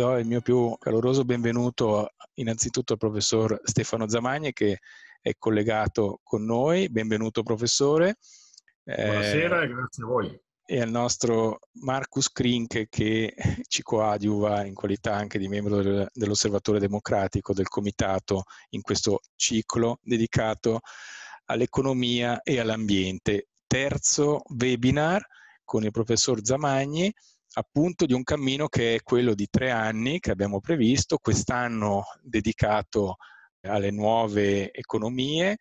do il mio più caloroso benvenuto innanzitutto al professor Stefano Zamagni che è collegato con noi. Benvenuto professore. Buonasera eh, e grazie a voi. E al nostro Marcus Krink che ci coadiuva in qualità anche di membro del, dell'Osservatorio Democratico del Comitato in questo ciclo dedicato all'economia e all'ambiente. Terzo webinar con il professor Zamagni appunto di un cammino che è quello di tre anni che abbiamo previsto, quest'anno dedicato alle nuove economie,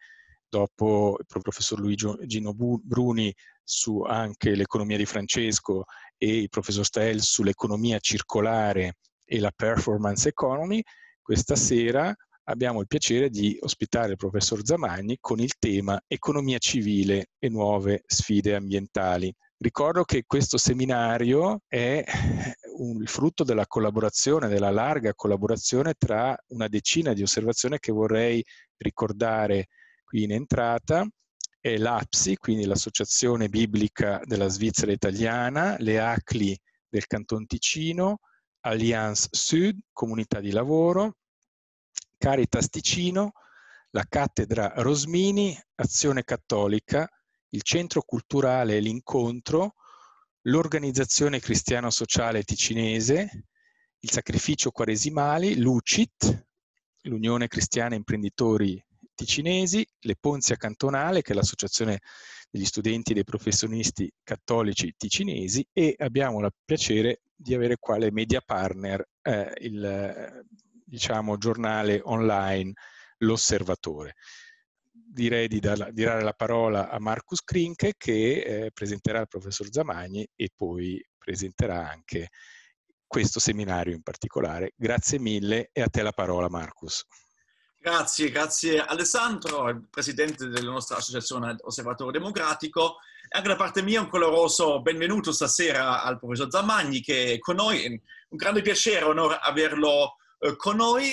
dopo il professor Luigi Gino Bruni su anche l'economia di Francesco e il professor Stael sull'economia circolare e la performance economy, questa sera abbiamo il piacere di ospitare il professor Zamagni con il tema economia civile e nuove sfide ambientali. Ricordo che questo seminario è un, il frutto della collaborazione, della larga collaborazione tra una decina di osservazioni che vorrei ricordare qui in entrata, è l'APSI, quindi l'Associazione Biblica della Svizzera Italiana, le ACLI del Canton Ticino, Allianz Sud, Comunità di Lavoro, Caritas Ticino, la Cattedra Rosmini, Azione Cattolica, il centro culturale L'Incontro, l'organizzazione cristiano-sociale ticinese, il sacrificio quaresimali, l'UCIT, l'Unione Cristiana Imprenditori Ticinesi, le Ponzia Cantonale, che è l'associazione degli studenti e dei professionisti cattolici ticinesi e abbiamo il piacere di avere quale media partner, eh, il diciamo, giornale online L'Osservatore direi di, darla, di dare la parola a Marcus Krinke che eh, presenterà il professor Zamagni e poi presenterà anche questo seminario in particolare. Grazie mille e a te la parola Marcus. Grazie, grazie Alessandro, presidente della nostra associazione Osservatorio Democratico. E anche da parte mia un coloroso benvenuto stasera al professor Zamagni che è con noi. È un grande piacere, e onore averlo eh, con noi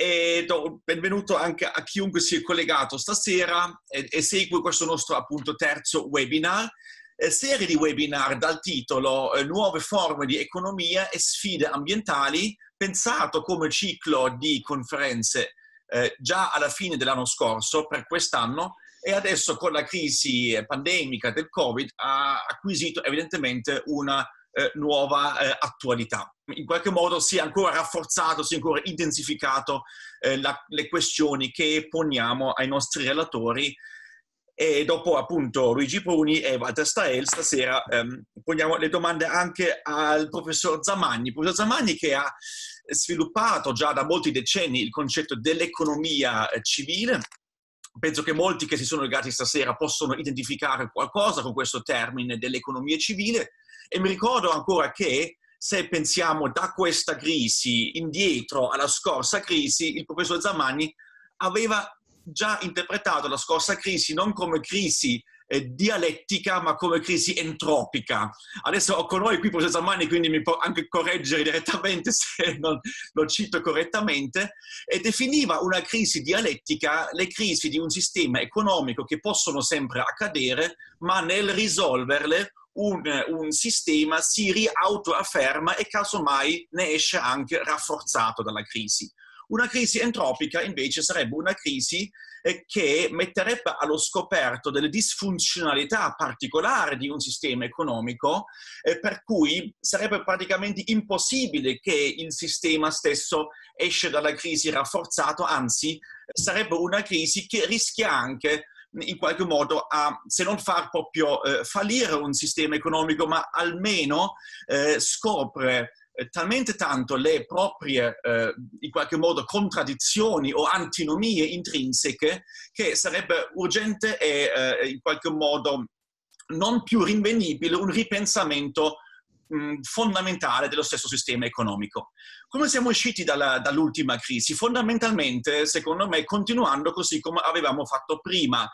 e do benvenuto anche a chiunque si è collegato stasera e, e segue questo nostro appunto terzo webinar, eh, serie di webinar dal titolo eh, Nuove forme di economia e sfide ambientali, pensato come ciclo di conferenze eh, già alla fine dell'anno scorso per quest'anno e adesso con la crisi eh, pandemica del Covid ha acquisito evidentemente una eh, nuova eh, attualità. In qualche modo si è ancora rafforzato, si è ancora intensificato eh, la, le questioni che poniamo ai nostri relatori e dopo appunto Luigi Bruni e Walter Stael stasera ehm, poniamo le domande anche al professor Zamagni, professor Zamagni che ha sviluppato già da molti decenni il concetto dell'economia eh, civile. Penso che molti che si sono legati stasera possono identificare qualcosa con questo termine dell'economia civile. E mi ricordo ancora che se pensiamo da questa crisi indietro alla scorsa crisi, il professor Zamani aveva già interpretato la scorsa crisi non come crisi eh, dialettica ma come crisi entropica. Adesso ho con noi qui professor Zamani, quindi mi può anche correggere direttamente se non lo cito correttamente, e definiva una crisi dialettica le crisi di un sistema economico che possono sempre accadere, ma nel risolverle un, un sistema si riautoafferma e casomai ne esce anche rafforzato dalla crisi. Una crisi entropica invece sarebbe una crisi eh, che metterebbe allo scoperto delle disfunzionalità particolari di un sistema economico, eh, per cui sarebbe praticamente impossibile che il sistema stesso esce dalla crisi rafforzato, anzi sarebbe una crisi che rischia anche in qualche modo a, se non far proprio eh, fallire un sistema economico, ma almeno eh, scopre eh, talmente tanto le proprie, eh, in qualche modo, contraddizioni o antinomie intrinseche che sarebbe urgente e eh, in qualche modo non più rinvenibile un ripensamento Mm, fondamentale dello stesso sistema economico. Come siamo usciti dalla, dall'ultima crisi? Fondamentalmente, secondo me, continuando così come avevamo fatto prima.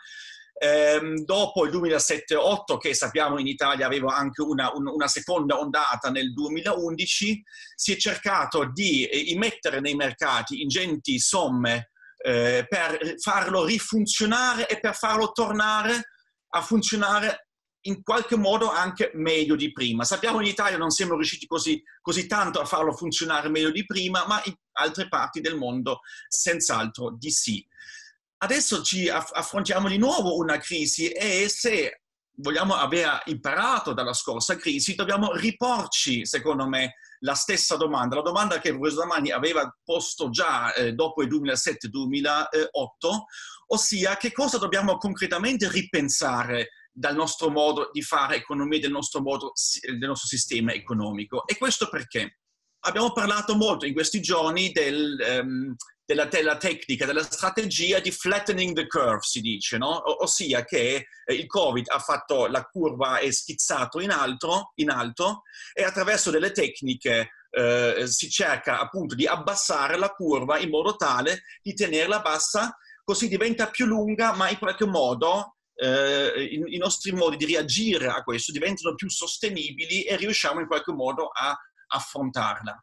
Eh, dopo il 2007-2008, che sappiamo in Italia aveva anche una, un, una, seconda ondata nel 2011, si è cercato di eh, immettere nei mercati ingenti somme eh, per farlo rifunzionare e per farlo tornare a funzionare in qualche modo anche meglio di prima. Sappiamo in Italia non siamo riusciti così, così tanto a farlo funzionare meglio di prima, ma in altre parti del mondo senz'altro di sì. Adesso ci affrontiamo di nuovo una crisi e se vogliamo aver imparato dalla scorsa crisi, dobbiamo riporci, secondo me, la stessa domanda, la domanda che il professor Damani aveva posto già eh, dopo il 2007-2008, ossia che cosa dobbiamo concretamente ripensare dal nostro modo di fare economia del nostro, modo, del nostro sistema economico. E questo perché? Abbiamo parlato molto in questi giorni del, um, della, della, tecnica, della strategia di flattening the curve, si dice, no? O, ossia che eh, il Covid ha fatto la curva e schizzato in alto, in alto e attraverso delle tecniche eh, si cerca appunto di abbassare la curva in modo tale di tenerla bassa così diventa più lunga, ma in qualche modo eh, i, i nostri modi di reagire a questo diventano più sostenibili e riusciamo in qualche modo a affrontarla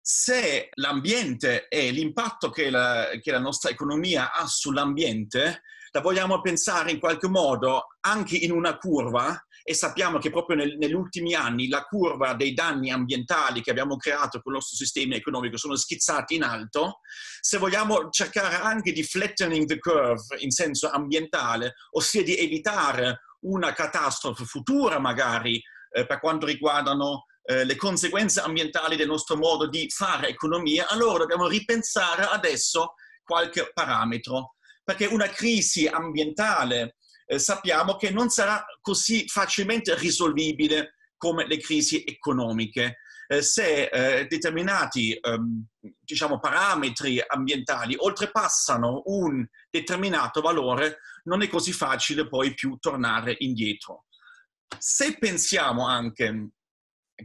se l'ambiente e l'impatto che la, che la, nostra economia ha sull'ambiente la vogliamo pensare in qualche modo anche in una curva e sappiamo che proprio nel, negli ultimi anni la curva dei danni ambientali che abbiamo creato con il nostro sistema economico sono schizzati in alto, se vogliamo cercare anche di flattening the curve in senso ambientale, ossia di evitare una catastrofe futura magari eh, per quanto riguardano eh, le conseguenze ambientali del nostro modo di fare economia, allora dobbiamo ripensare adesso qualche parametro, perché una crisi ambientale eh, sappiamo che non sarà così facilmente risolvibile come le crisi economiche. Eh, se eh, determinati ehm, diciamo, parametri ambientali oltrepassano un determinato valore, non è così facile poi più tornare indietro. Se pensiamo anche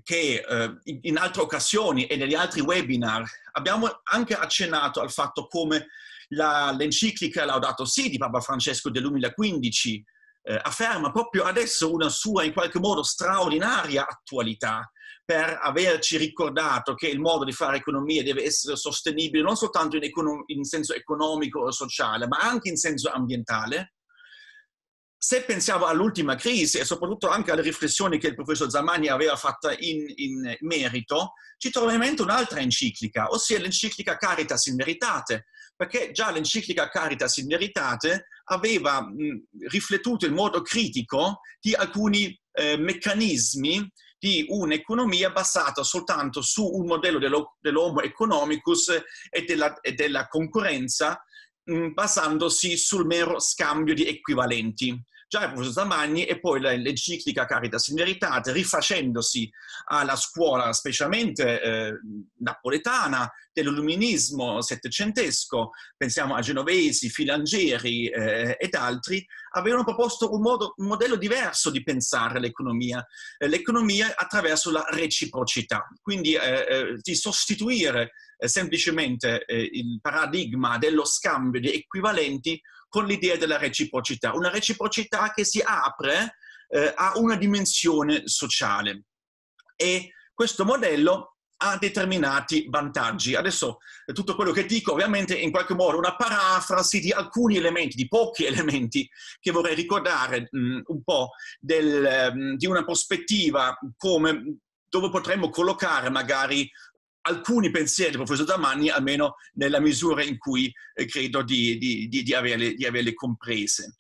che in altre occasioni e negli altri webinar abbiamo anche accennato al fatto come la, l'enciclica Laudato Si di Papa Francesco del 2015 eh, afferma proprio adesso una sua in qualche modo straordinaria attualità per averci ricordato che il modo di fare economia deve essere sostenibile non soltanto in, econo- in senso economico o sociale, ma anche in senso ambientale se pensiamo all'ultima crisi e soprattutto anche alle riflessioni che il professor Zamani aveva fatto in, in merito, ci troviamo in mente un'altra enciclica, ossia l'enciclica Caritas in Veritate, perché già l'enciclica Caritas in Veritate aveva mh, riflettuto in modo critico di alcuni eh, meccanismi di un'economia basata soltanto su un modello dello, dell'homo economicus e della, e della concorrenza basandosi sul mero scambio di equivalenti già il professor Zamagni e poi l'enciclica Caritas in Veritate, rifacendosi alla scuola specialmente eh, napoletana dell'illuminismo settecentesco, pensiamo a Genovesi, Filangieri eh, ed altri, avevano proposto un, modo, un, modello diverso di pensare l'economia, eh, l'economia attraverso la reciprocità, quindi eh, eh, di sostituire eh, semplicemente il paradigma dello scambio di equivalenti con l'idea della reciprocità, una reciprocità che si apre eh, a una dimensione sociale. E questo modello ha determinati vantaggi. Adesso eh, tutto quello che dico ovviamente è in qualche modo una parafrasi di alcuni elementi, di pochi elementi che vorrei ricordare mh, mm, un po' del, mh, ehm, di una prospettiva come dove potremmo collocare magari alcuni pensieri del professor Damani, almeno nella misura in cui eh, credo di, di, di, di averle, averle, comprese.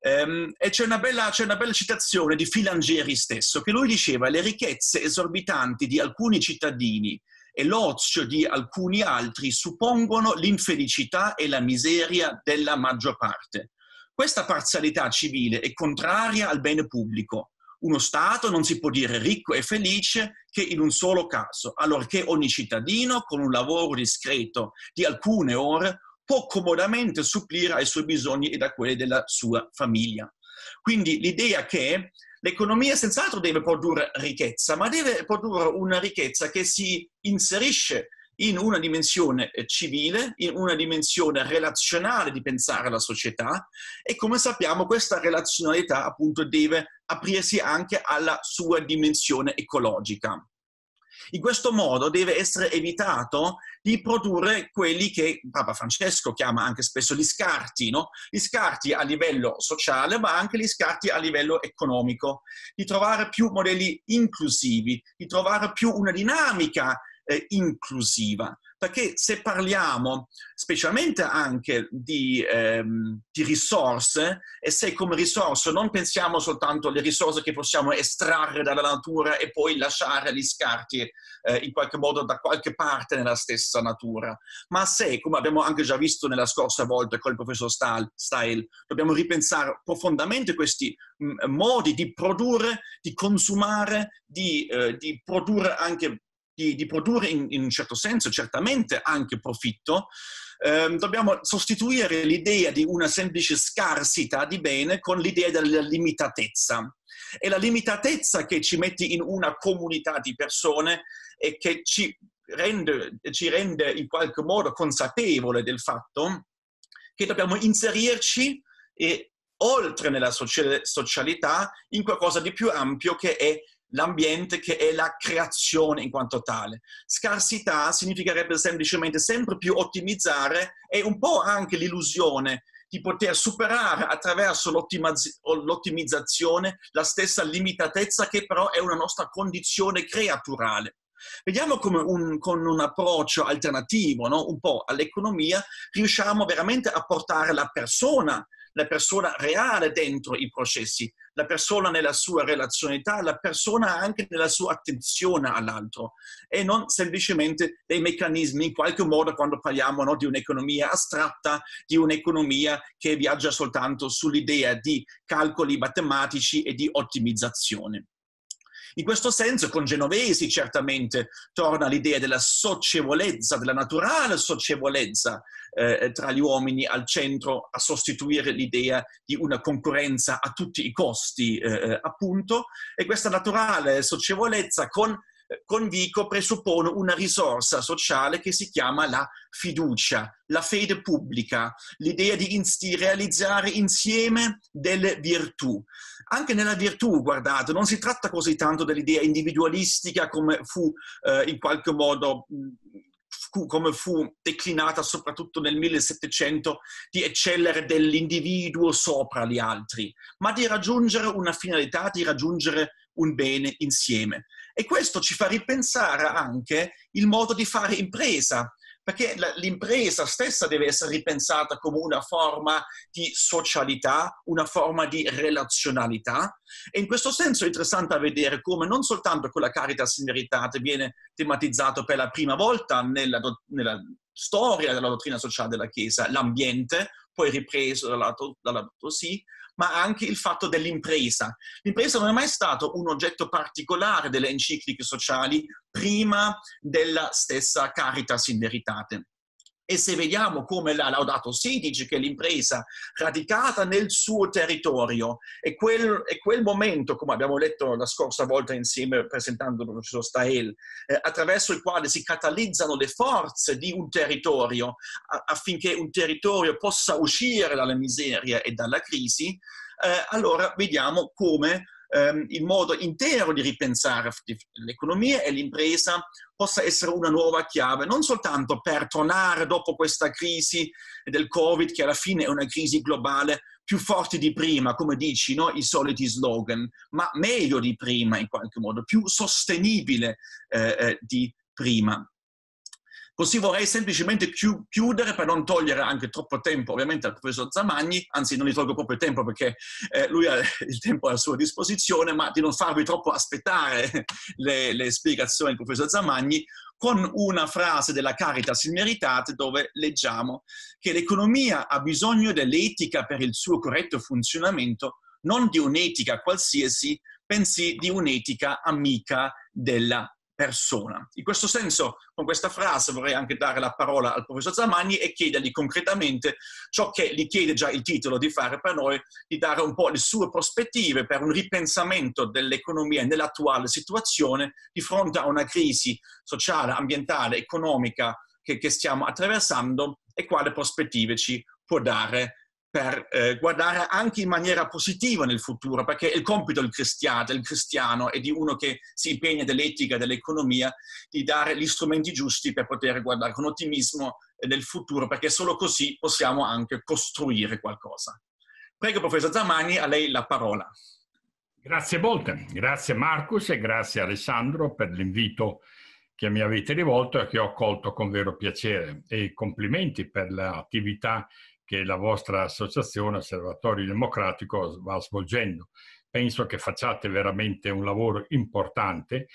Ehm, e c'è una, bella, c'è una, bella, citazione di Filangieri stesso, che lui diceva le ricchezze esorbitanti di alcuni cittadini e l'ozio di alcuni altri suppongono l'infelicità e la miseria della maggior parte. Questa parzialità civile è contraria al bene pubblico, uno Stato non si può dire ricco e felice che in un solo caso, allorché ogni cittadino con un lavoro discreto di alcune ore può comodamente supplire ai suoi bisogni ed a quelli della sua famiglia. Quindi l'idea che l'economia senz'altro deve produrre ricchezza, ma deve produrre una ricchezza che si inserisce in una dimensione eh, civile, in una dimensione relazionale di pensare alla società e come sappiamo questa relazionalità appunto deve aprirsi anche alla sua dimensione ecologica. In questo modo deve essere evitato di produrre quelli che Papa Francesco chiama anche spesso gli scarti, no? gli scarti a livello sociale ma anche gli scarti a livello economico, di trovare più modelli inclusivi, di trovare più una dinamica eh, inclusiva. Perché se parliamo specialmente anche di, ehm, di, risorse, e se come risorse non pensiamo soltanto alle risorse che possiamo estrarre dalla natura e poi lasciare gli scarti eh, in qualche modo da qualche parte nella stessa natura, ma se, come abbiamo anche già visto nella scorsa volta con il professor Style, dobbiamo ripensare profondamente questi mm, modi di produrre, di consumare, di, eh, di produrre anche di, di produrre in, in, un certo senso certamente anche profitto, ehm, dobbiamo sostituire l'idea di una semplice scarsità di bene con l'idea della limitatezza. È la limitatezza che ci mette in una comunità di persone e che ci rende, ci rende in qualche modo consapevole del fatto che dobbiamo inserirci e oltre nella socialità in qualcosa di più ampio che è l'ambiente che è la creazione in quanto tale. Scarsità significherebbe semplicemente sempre più ottimizzare e un po' anche l'illusione di poter superare attraverso l'ottimizzazione la stessa limitatezza che però è una nostra condizione creaturale. Vediamo come un, con un approccio alternativo, no? un po' all'economia, riusciamo veramente a portare la persona, la persona reale dentro i processi, la persona nella sua relazionalità, la persona anche nella sua attenzione all'altro e non semplicemente dei meccanismi. In qualche modo quando parliamo no, di un'economia astratta, di un'economia che viaggia soltanto sull'idea di calcoli matematici e di ottimizzazione. In questo senso, con Genovesi certamente torna l'idea della socievolezza, della naturale socievolezza eh, tra gli uomini al centro a sostituire l'idea di una concorrenza a tutti i costi, eh, eh appunto, e questa naturale socievolezza con convico presuppone una risorsa sociale che si chiama la fiducia, la fede pubblica, l'idea di, ins- di realizzare insieme delle virtù. Anche nella virtù, guardate, non si tratta così tanto dell'idea individualistica come fu eh, in qualche modo... Mh, mm, come fu declinata soprattutto nel 1700 di eccellere dell'individuo sopra gli altri, ma di raggiungere una finalità, di raggiungere un bene insieme. E questo ci fa ripensare anche il modo di fare impresa, perché l'impresa stessa deve essere ripensata come una forma di socialità, una forma di relazionalità e in questo senso è interessante vedere come non soltanto quella Caritas in Veritate viene tematizzato per la prima volta nella, nella storia della dottrina sociale della Chiesa, l'ambiente, poi ripreso dalla, dalla Tosi, ma anche il fatto dell'impresa. L'impresa non è mai stato un oggetto particolare delle encicliche sociali prima della stessa Caritas in veritate. E se vediamo come l'ha laudato Sidic, che è l'impresa radicata nel suo territorio e quel, e quel, momento, come abbiamo letto la scorsa volta insieme presentando il professor Stael, eh, attraverso il quale si catalizzano le forze di un territorio a, affinché un territorio possa uscire dalla miseria e dalla crisi, eh, allora vediamo come ehm, il modo intero di ripensare l'economia e l'impresa possa essere una nuova chiave, non soltanto per tornare dopo questa crisi del Covid, che alla fine è una crisi globale, più forte di prima, come dici, no? i soliti slogan, ma meglio di prima in qualche modo, più sostenibile eh, eh di prima. Così vorrei semplicemente chiudere per non togliere anche troppo tempo ovviamente al professor Zamagni, anzi non gli tolgo proprio il tempo perché eh, lui ha il tempo a sua disposizione, ma di non farvi troppo aspettare le, le spiegazioni del professor Zamagni con una frase della Caritas in Meritate dove leggiamo che l'economia ha bisogno dell'etica per il suo corretto funzionamento, non di un'etica qualsiasi, bensì di un'etica amica della persona. In questo senso, con questa frase vorrei anche dare la parola al professor Zamagni e chiedergli concretamente ciò che gli chiede già il titolo di fare per noi, di dare un po' le sue prospettive per un ripensamento dell'economia nell'attuale situazione di fronte a una crisi sociale, ambientale, economica che, che stiamo attraversando e quale prospettive ci può dare per eh, guardare anche in maniera positiva nel futuro, perché il compito del cristiano, del cristiano è di uno che si impegna dell'etica, dell'economia, di dare gli strumenti giusti per poter guardare con ottimismo eh, nel futuro, perché solo così possiamo anche costruire qualcosa. Prego, professor Zamani, a lei la parola. Grazie molte, grazie Marcus e grazie Alessandro per l'invito che mi avete rivolto e che ho accolto con vero piacere e complimenti per l'attività che la vostra associazione Osservatorio Democratico va svolgendo. Penso che facciate veramente un lavoro importante,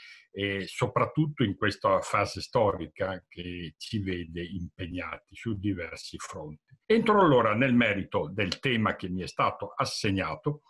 soprattutto in questa fase storica che ci vede impegnati su diversi fronti. Entro allora nel merito del tema che mi è stato assegnato,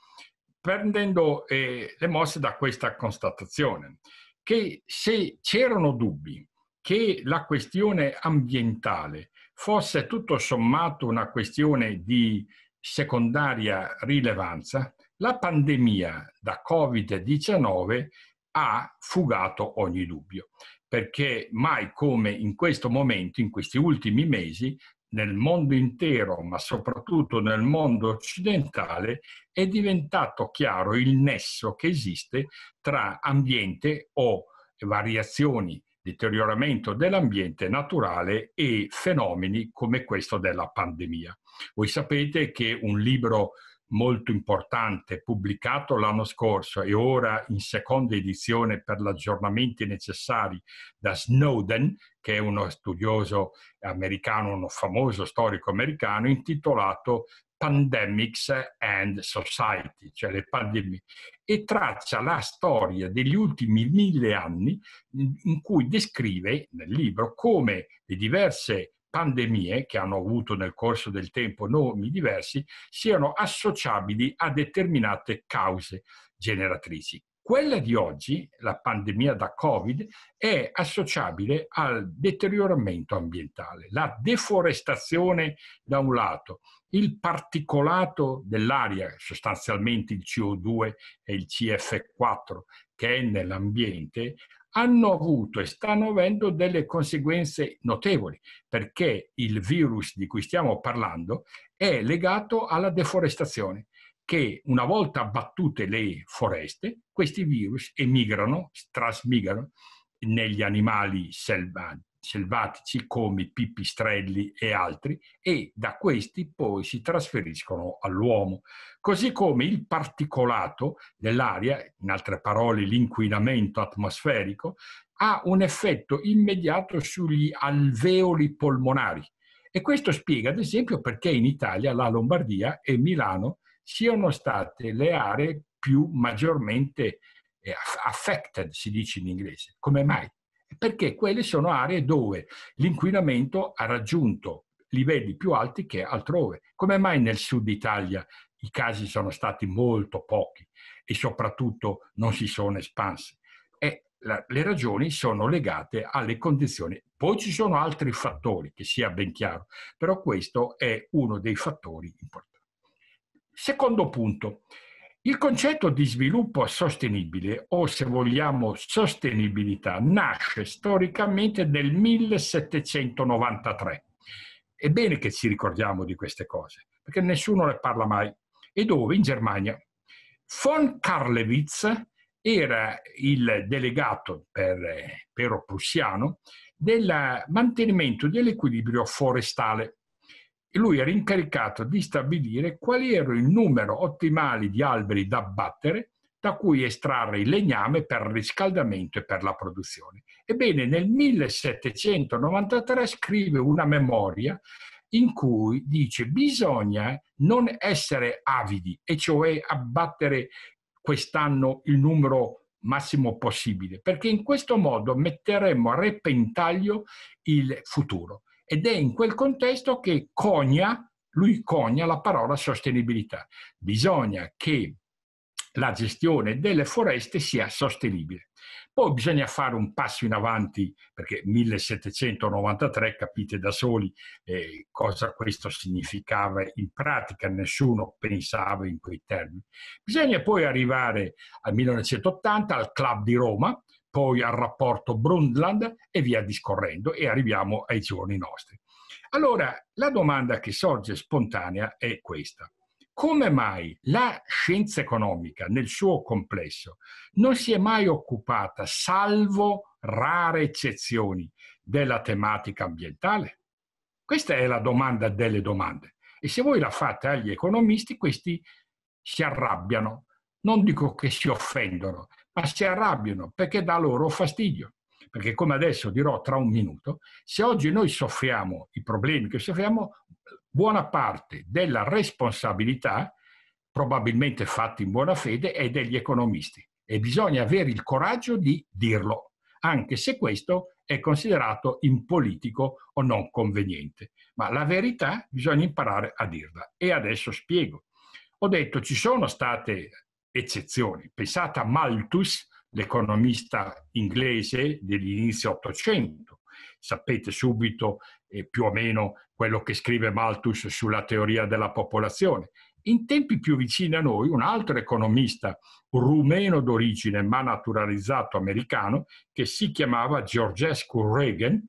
prendendo eh, le mosse da questa constatazione, che se c'erano dubbi che la questione ambientale fosse tutto sommato una questione di secondaria rilevanza, la pandemia da Covid-19 ha fugato ogni dubbio, perché mai come in questo momento, in questi ultimi mesi, nel mondo intero, ma soprattutto nel mondo occidentale, è diventato chiaro il nesso che esiste tra ambiente o variazioni deterioramento dell'ambiente naturale e fenomeni come questo della pandemia. Voi sapete che un libro molto importante pubblicato l'anno scorso e ora in seconda edizione per gli aggiornamenti necessari da Snowden, che è uno studioso americano, uno famoso storico americano, intitolato Pandemics and Society, cioè le pandemie, e traccia la storia degli ultimi mille anni in cui descrive nel libro come le diverse pandemie che hanno avuto nel corso del tempo nomi diversi siano associabili a determinate cause generatrici. Quella di oggi, la pandemia da Covid, è associabile al deterioramento ambientale, la deforestazione da un lato, il particolato dell'aria, sostanzialmente il CO2 e il CF4 che è nell'ambiente, hanno avuto e stanno avendo delle conseguenze notevoli, perché il virus di cui stiamo parlando è legato alla deforestazione, che una volta abbattute le foreste, questi virus emigrano, trasmigrano negli animali selvaggi, selvatici come pipistrelli e altri e da questi poi si trasferiscono all'uomo, così come il particolato dell'aria, in altre parole l'inquinamento atmosferico, ha un effetto immediato sugli alveoli polmonari. E questo spiega, ad esempio, perché in Italia la Lombardia e Milano siano state le aree più maggiormente eh, affected, si dice in inglese. Come mai? perché quelle sono aree dove l'inquinamento ha raggiunto livelli più alti che altrove. Come mai nel sud Italia i casi sono stati molto pochi e soprattutto non si sono espansi? E la, le ragioni sono legate alle condizioni. Poi ci sono altri fattori, che sia ben chiaro, però questo è uno dei fattori importanti. Secondo punto, il concetto di sviluppo sostenibile, o se vogliamo sostenibilità, nasce storicamente nel 1793. È bene che ci ricordiamo di queste cose, perché nessuno ne parla mai. E dove? In Germania. Von Karlewitz era il delegato per, eh, per prussiano del mantenimento dell'equilibrio forestale lui era incaricato di stabilire quali erano i numeri ottimali di alberi da abbattere da cui estrarre il legname per il riscaldamento e per la produzione. Ebbene, nel 1793 scrive una memoria in cui dice bisogna non essere avidi, e cioè abbattere quest'anno il numero massimo possibile, perché in questo modo metteremo a repentaglio il futuro. Ed è in quel contesto che cogna, lui cogna la parola sostenibilità. Bisogna che la gestione delle foreste sia sostenibile. Poi bisogna fare un passo in avanti, perché 1793 capite da soli eh, cosa questo significava in pratica, nessuno pensava in quei termini. Bisogna poi arrivare al 1980 al Club di Roma, poi al rapporto Brundtland e via discorrendo e arriviamo ai giorni nostri. Allora, la domanda che sorge spontanea è questa. Come mai la scienza economica nel suo complesso non si è mai occupata, salvo rare eccezioni, della tematica ambientale? Questa è la domanda delle domande. E se voi la fate agli economisti, questi si arrabbiano. Non dico che si offendono, ma si arrabbiano perché dà loro fastidio. Perché come adesso dirò tra un minuto, se oggi noi soffriamo i problemi che soffriamo, buona parte della responsabilità, probabilmente fatta in buona fede, è degli economisti. E bisogna avere il coraggio di dirlo, anche se questo è considerato impolitico o non conveniente. Ma la verità bisogna imparare a dirla. E adesso spiego. Ho detto ci sono state eccezioni. Pensate a Malthus, l'economista inglese dell'inizio Ottocento. Sapete subito eh, più o meno quello che scrive Malthus sulla teoria della popolazione. In tempi più vicini a noi, un altro economista rumeno d'origine ma naturalizzato americano, che si chiamava Georgescu Reagan,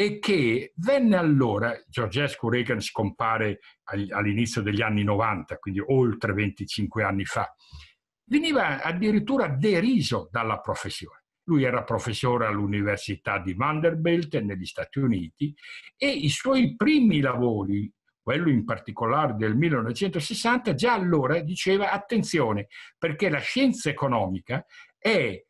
e che venne allora, Georgescu Reagan scompare all'inizio degli anni 90, quindi oltre 25 anni fa, veniva addirittura deriso dalla professione. Lui era professore all'Università di Vanderbilt negli Stati Uniti e i suoi primi lavori, quello in particolare del 1960, già allora diceva attenzione perché la scienza economica è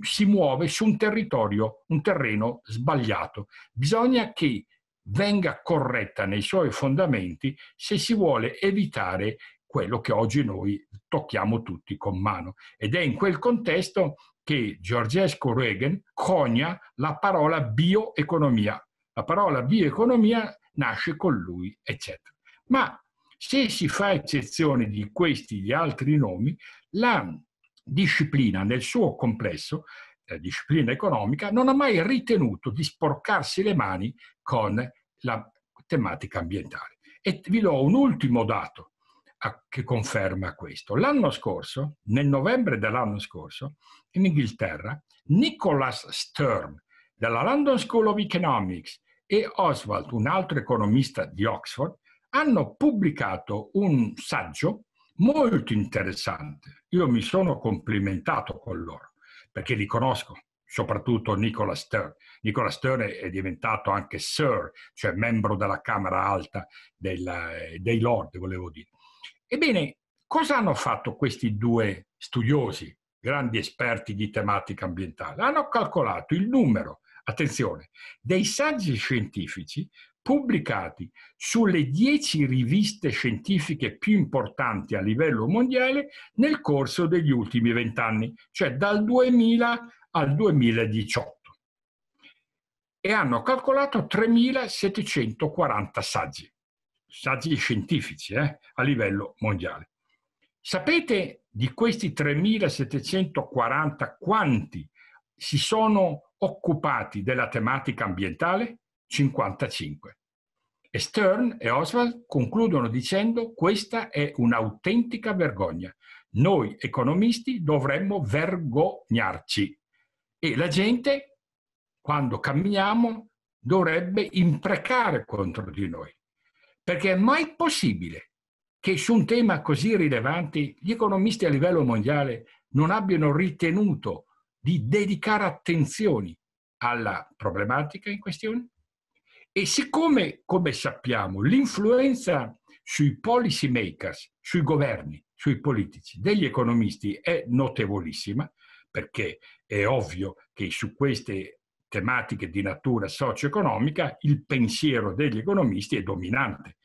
si muove su un territorio, un terreno sbagliato. Bisogna che venga corretta nei suoi fondamenti se si vuole evitare quello che oggi noi tocchiamo tutti con mano. Ed è in quel contesto che Georgescu Reagan cogna la parola bioeconomia. La parola bioeconomia nasce con lui, eccetera. Ma se si fa eccezione di questi e di altri nomi, la disciplina nel suo complesso, la disciplina economica, non ha mai ritenuto di sporcarsi le mani con la tematica ambientale. E vi do un ultimo dato a, che conferma questo. L'anno scorso, nel novembre dell'anno scorso, in Inghilterra, Nicholas Stern della London School of Economics e Oswald, un altro economista di Oxford, hanno pubblicato un saggio molto interessante. Io mi sono complimentato con loro perché li conosco, soprattutto Nicola Stern. Nicola Stern è diventato anche Sir, cioè membro della Camera Alta della, dei Lord, volevo dire. Ebbene, cosa hanno fatto questi due studiosi, grandi esperti di tematica ambientale? Hanno calcolato il numero, attenzione, dei saggi scientifici pubblicati sulle dieci riviste scientifiche più importanti a livello mondiale nel corso degli ultimi vent'anni, cioè dal 2000 al 2018. E hanno calcolato 3.740 saggi saggi scientifici eh, a livello mondiale. Sapete di questi 3.740 quanti si sono occupati della tematica ambientale? 55. E Stern e Oswald concludono dicendo questa è un'autentica vergogna. Noi economisti dovremmo vergognarci e la gente quando camminiamo dovrebbe imprecare contro di noi perché è mai possibile che su un tema così rilevante gli economisti a livello mondiale non abbiano ritenuto di dedicare attenzioni alla problematica in questione? E siccome, come sappiamo, l'influenza sui policy makers, sui governi, sui politici, degli economisti è notevolissima, perché è ovvio che su queste tematiche di natura socio-economica, il pensiero degli economisti è dominante,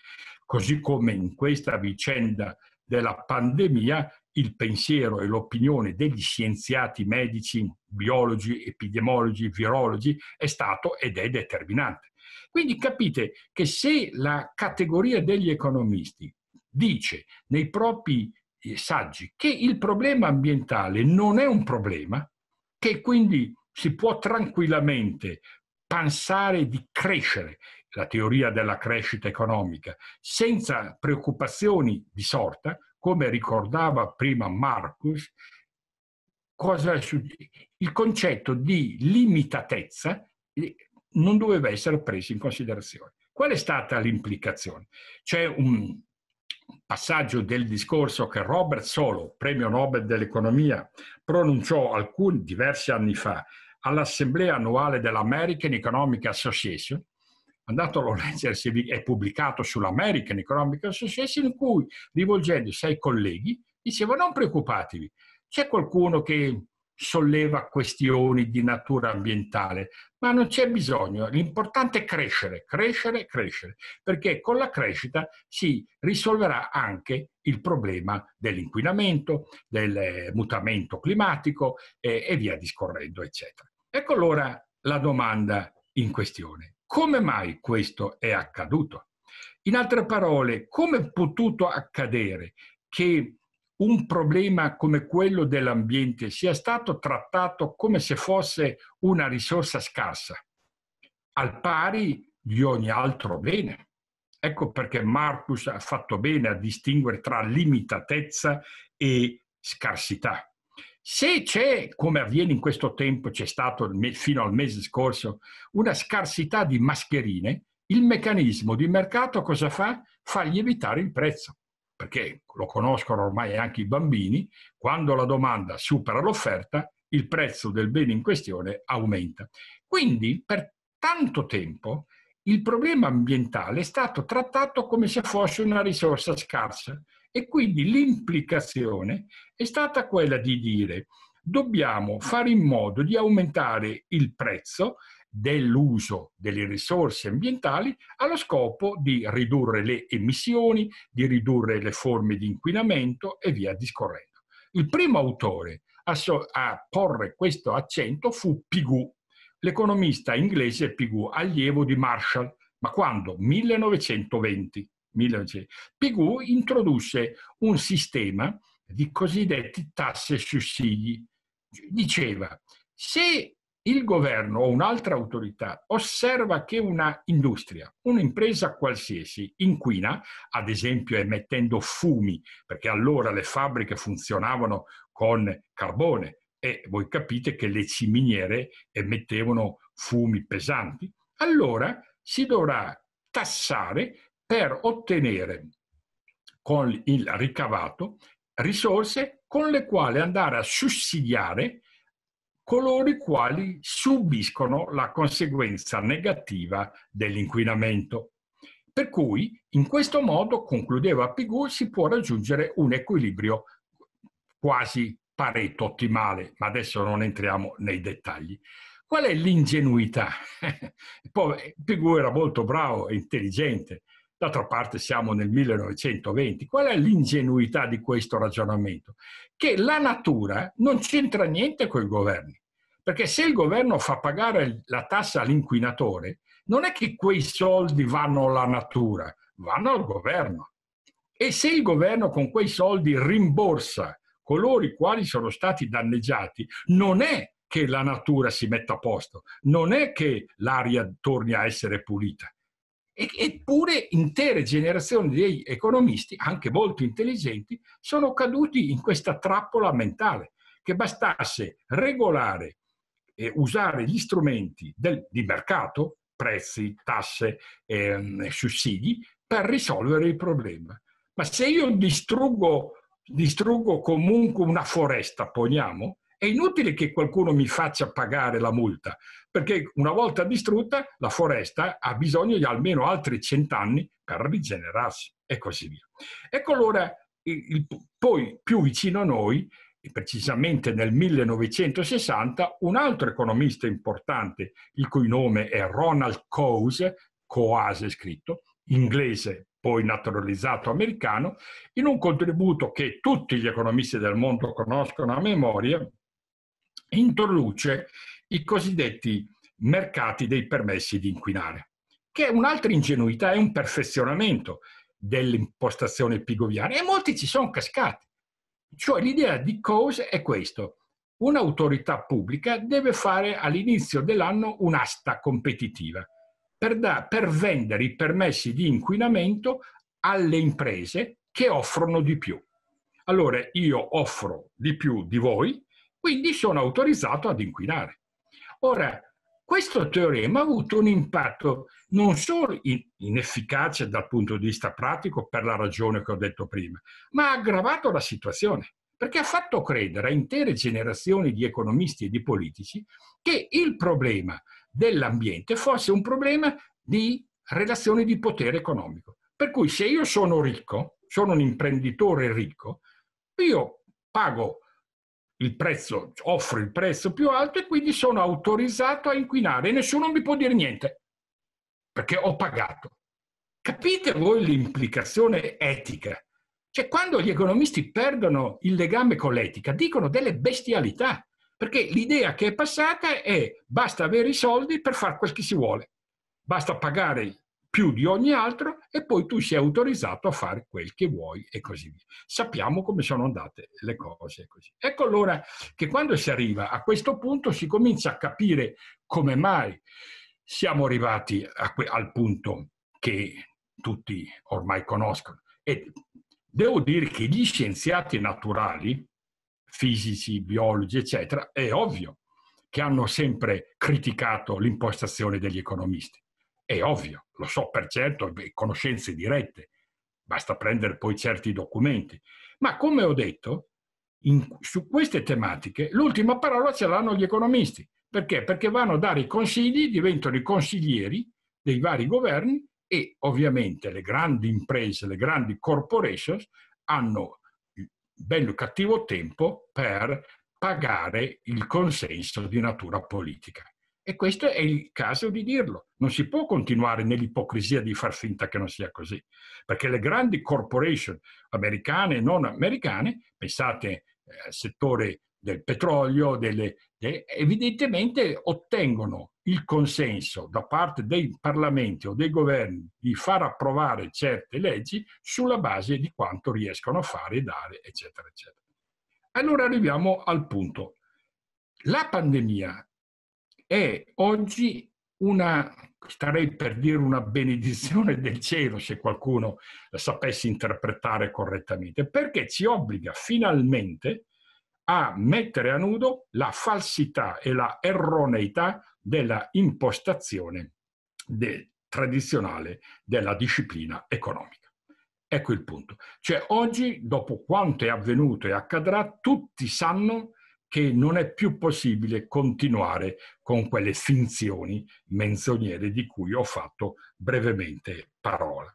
così come in questa vicenda della pandemia il pensiero e l'opinione degli scienziati medici, biologi, epidemiologi, virologi è stato ed è determinante. Quindi capite che se la categoria degli economisti dice nei propri eh, saggi che il problema ambientale non è un problema, che quindi si può tranquillamente pensare di crescere, la teoria della crescita economica, senza preoccupazioni di sorta, come ricordava prima Marcus, il concetto di limitatezza eh, non doveva essere preso in considerazione. Qual è stata l'implicazione? C'è un passaggio del discorso che Robert Solo, premio Nobel dell'economia, pronunciò alcuni diversi anni fa all'assemblea annuale dell'American Economic Association, andatelo a leggere, è pubblicato sull'American Economic Association, in cui, rivolgendosi ai colleghi, diceva non preoccupatevi, c'è qualcuno che solleva questioni di natura ambientale, ma non c'è bisogno, l'importante è crescere, crescere, crescere, perché con la crescita si risolverà anche il problema dell'inquinamento, del mutamento climatico e, e via discorrendo, eccetera. Ecco allora la domanda in questione. Come mai questo è accaduto? In altre parole, come è potuto accadere che un problema come quello dell'ambiente sia stato trattato come se fosse una risorsa scarsa, al pari di ogni altro bene? Ecco perché Marcus ha fatto bene a distinguere tra limitatezza e scarsità. Se c'è, come avviene in questo tempo, c'è stato fino al mese scorso, una scarsità di mascherine, il meccanismo di mercato cosa fa? Fa lievitare il prezzo, perché lo conoscono ormai anche i bambini, quando la domanda supera l'offerta, il prezzo del bene in questione aumenta. Quindi per tanto tempo il problema ambientale è stato trattato come se fosse una risorsa scarsa, e quindi l'implicazione è stata quella di dire dobbiamo fare in modo di aumentare il prezzo dell'uso delle risorse ambientali allo scopo di ridurre le emissioni, di ridurre le forme di inquinamento e via discorrendo. Il primo autore a, so a porre questo accento fu Pigou, l'economista inglese Pigou, allievo di Marshall, ma quando? 1920. Pigou introdusse un sistema di cosiddetti tasse e sussidi. Diceva, se il governo o un'altra autorità osserva che una industria, un'impresa qualsiasi, inquina, ad esempio emettendo fumi, perché allora le fabbriche funzionavano con carbone e voi capite che le ciminiere emettevano fumi pesanti, allora si dovrà tassare per ottenere con il ricavato risorse con le quali andare a sussidiare coloro i quali subiscono la conseguenza negativa dell'inquinamento. Per cui, in questo modo, concludeva Pigou, si può raggiungere un equilibrio quasi pareto ottimale, ma adesso non entriamo nei dettagli. Qual è l'ingenuità? Pigou era molto bravo e intelligente, D'altra parte siamo nel 1920. Qual è l'ingenuità di questo ragionamento? Che la natura non c'entra niente con i governi, perché se il governo fa pagare la tassa all'inquinatore, non è che quei soldi vanno alla natura, vanno al governo. E se il governo con quei soldi rimborsa coloro i quali sono stati danneggiati, non è che la natura si metta a posto, non è che l'aria torni a essere pulita, eppure intere generazioni di economisti, anche molto intelligenti, sono caduti in questa trappola mentale che bastasse regolare e usare gli strumenti del, di mercato, prezzi, tasse, ehm, sussidi, per risolvere il problema. Ma se io distruggo, distruggo comunque una foresta, poniamo, è inutile che qualcuno mi faccia pagare la multa, perché una volta distrutta la foresta ha bisogno di almeno altri cent'anni per rigenerarsi e così via. Ecco allora, il, poi più vicino a noi, precisamente nel 1960, un altro economista importante, il cui nome è Ronald Coase, Coase scritto, inglese poi naturalizzato americano, in un contributo che tutti gli economisti del mondo conoscono a memoria, introduce i cosiddetti mercati dei permessi di inquinare, che è un'altra ingenuità, è un perfezionamento dell'impostazione pigoviana e molti ci sono cascati. Cioè l'idea di Coase è questo. Un'autorità pubblica deve fare all'inizio dell'anno un'asta competitiva per, da, per vendere i permessi di inquinamento alle imprese che offrono di più. Allora io offro di più di voi, quindi sono autorizzato ad inquinare. Ora, questo teorema ha avuto un impatto non solo inefficace dal punto di vista pratico per la ragione che ho detto prima, ma ha aggravato la situazione perché ha fatto credere a intere generazioni di economisti e di politici che il problema dell'ambiente fosse un problema di relazioni di potere economico. Per cui se io sono ricco, sono un imprenditore ricco, io pago il prezzo, offro il prezzo più alto e quindi sono autorizzato a inquinare e nessuno mi può dire niente perché ho pagato. Capite voi l'implicazione etica? Cioè quando gli economisti perdono il legame con l'etica dicono delle bestialità perché l'idea che è passata è basta avere i soldi per fare quel che si vuole, basta pagare più di ogni altro e poi tu sei autorizzato a fare quel che vuoi e così via. Sappiamo come sono andate le cose così. Ecco allora che quando si arriva a questo punto si comincia a capire come mai siamo arrivati al punto che tutti ormai conoscono. E devo dire che gli scienziati naturali, fisici, biologi, eccetera, è ovvio che hanno sempre criticato l'impostazione degli economisti è ovvio, lo so per certo, conoscenze dirette, basta prendere poi certi documenti. Ma come ho detto, in, su queste tematiche l'ultima parola ce l'hanno gli economisti. Perché? Perché vanno a dare i consigli, diventano i consiglieri dei vari governi e ovviamente le grandi imprese, le grandi corporations hanno bello cattivo tempo per pagare il consenso di natura politica. E questo è il caso di dirlo. Non si può continuare nell'ipocrisia di far finta che non sia così, perché le grandi corporation americane e non americane, pensate eh, al settore del petrolio, delle, de, evidentemente ottengono il consenso da parte dei parlamenti o dei governi di far approvare certe leggi sulla base di quanto riescono a fare e dare, eccetera, eccetera. Allora arriviamo al punto. La pandemia è oggi una, starei per dire una benedizione del cielo se qualcuno la sapesse interpretare correttamente, perché ci obbliga finalmente a mettere a nudo la falsità e la erroneità della impostazione de, tradizionale della disciplina economica. Ecco il punto. Cioè oggi, dopo quanto è avvenuto e accadrà, tutti sanno che non è più possibile continuare con quelle finzioni menzognere di cui ho fatto brevemente parola.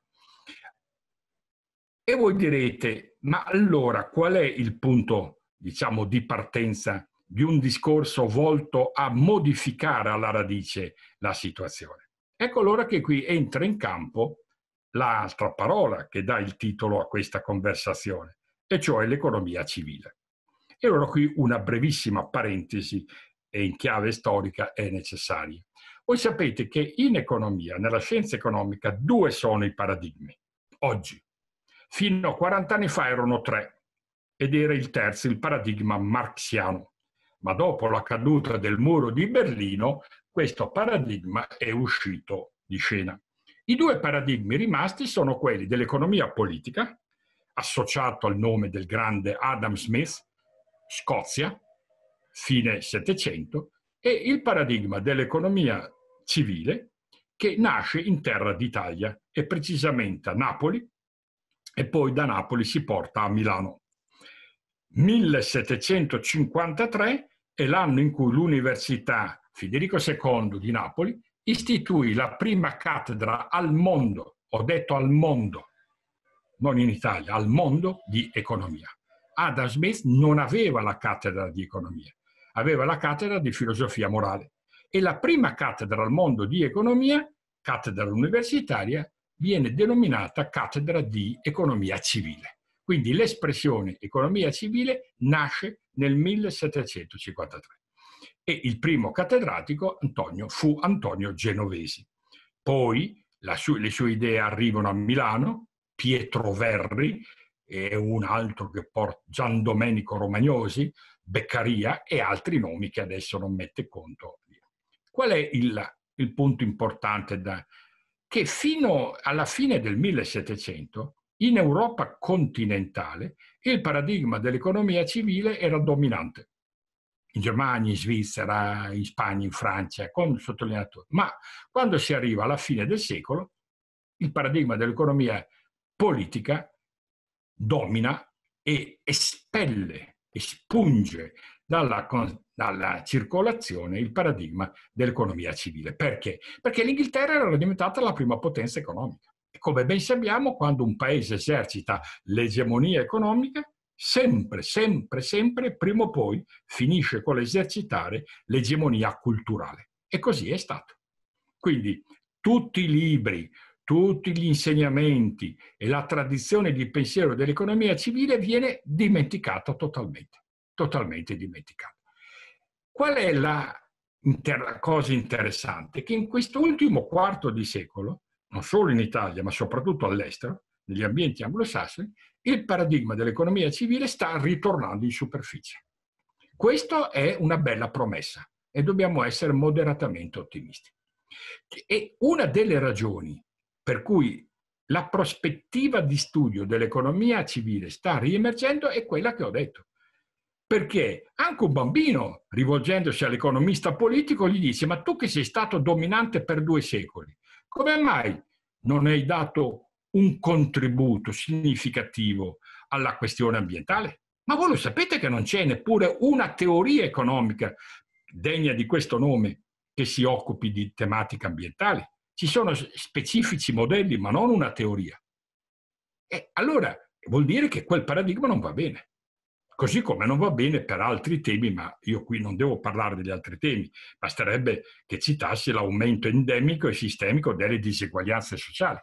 E voi direte, ma allora qual è il punto, diciamo, di partenza di un discorso volto a modificare alla radice la situazione? Ecco allora che qui entra in campo l'altra parola che dà il titolo a questa conversazione, e cioè l'economia civile. E allora qui una brevissima parentesi in chiave storica è necessaria. Voi sapete che in economia, nella scienza economica, due sono i paradigmi. Oggi, fino a 40 anni fa erano tre ed era il terzo, il paradigma marxiano. Ma dopo la caduta del muro di Berlino, questo paradigma è uscito di scena. I due paradigmi rimasti sono quelli dell'economia politica, associato al nome del grande Adam Smith, Scozia, fine Settecento, e il paradigma dell'economia civile che nasce in terra d'Italia e precisamente a Napoli e poi da Napoli si porta a Milano. 1753 è l'anno in cui l'Università Federico II di Napoli istituì la prima cattedra al mondo, ho detto al mondo, non in Italia, al mondo di economia. Adam Smith non aveva la cattedra di economia, aveva la cattedra di filosofia morale. E la prima cattedra al mondo di economia, cattedra universitaria, viene denominata cattedra di economia civile. Quindi l'espressione economia civile nasce nel 1753 e il primo cattedratico Antonio fu Antonio Genovesi. Poi su le sue idee arrivano a Milano, Pietro Verri e un altro che porta Gian Domenico Romagnosi, Beccaria e altri nomi che adesso non mette conto. Qual è il, il punto importante? Da, che fino alla fine del 1700 in Europa continentale il paradigma dell'economia civile era dominante. In Germania, in Svizzera, in Spagna, in Francia, con sottolineato. Ma quando si arriva alla fine del secolo, il paradigma dell'economia politica domina e espelle, espunge dalla, dalla circolazione il paradigma dell'economia civile. Perché? Perché l'Inghilterra era diventata la prima potenza economica. E come ben sappiamo, quando un paese esercita l'egemonia economica, sempre, sempre, sempre, prima o poi finisce con l'esercitare l'egemonia culturale. E così è stato. Quindi tutti i libri tutti gli insegnamenti e la tradizione di pensiero dell'economia civile viene dimenticata totalmente, totalmente dimenticata. Qual è la inter- cosa interessante? Che in quest'ultimo quarto di secolo, non solo in Italia ma soprattutto all'estero, negli ambienti anglosassoni, il paradigma dell'economia civile sta ritornando in superficie. Questa è una bella promessa e dobbiamo essere moderatamente ottimisti. E una delle ragioni per cui la prospettiva di studio dell'economia civile sta riemergendo è quella che ho detto. Perché anche un bambino, rivolgendosi all'economista politico, gli dice ma tu che sei stato dominante per due secoli, come mai non hai dato un contributo significativo alla questione ambientale? Ma voi lo sapete che non c'è neppure una teoria economica degna di questo nome che si occupi di tematica ambientale? Ci sono specifici modelli, ma non una teoria. E allora vuol dire che quel paradigma non va bene. Così come non va bene per altri temi, ma io qui non devo parlare degli altri temi, basterebbe che citassi l'aumento endemico e sistemico delle diseguaglianze sociali.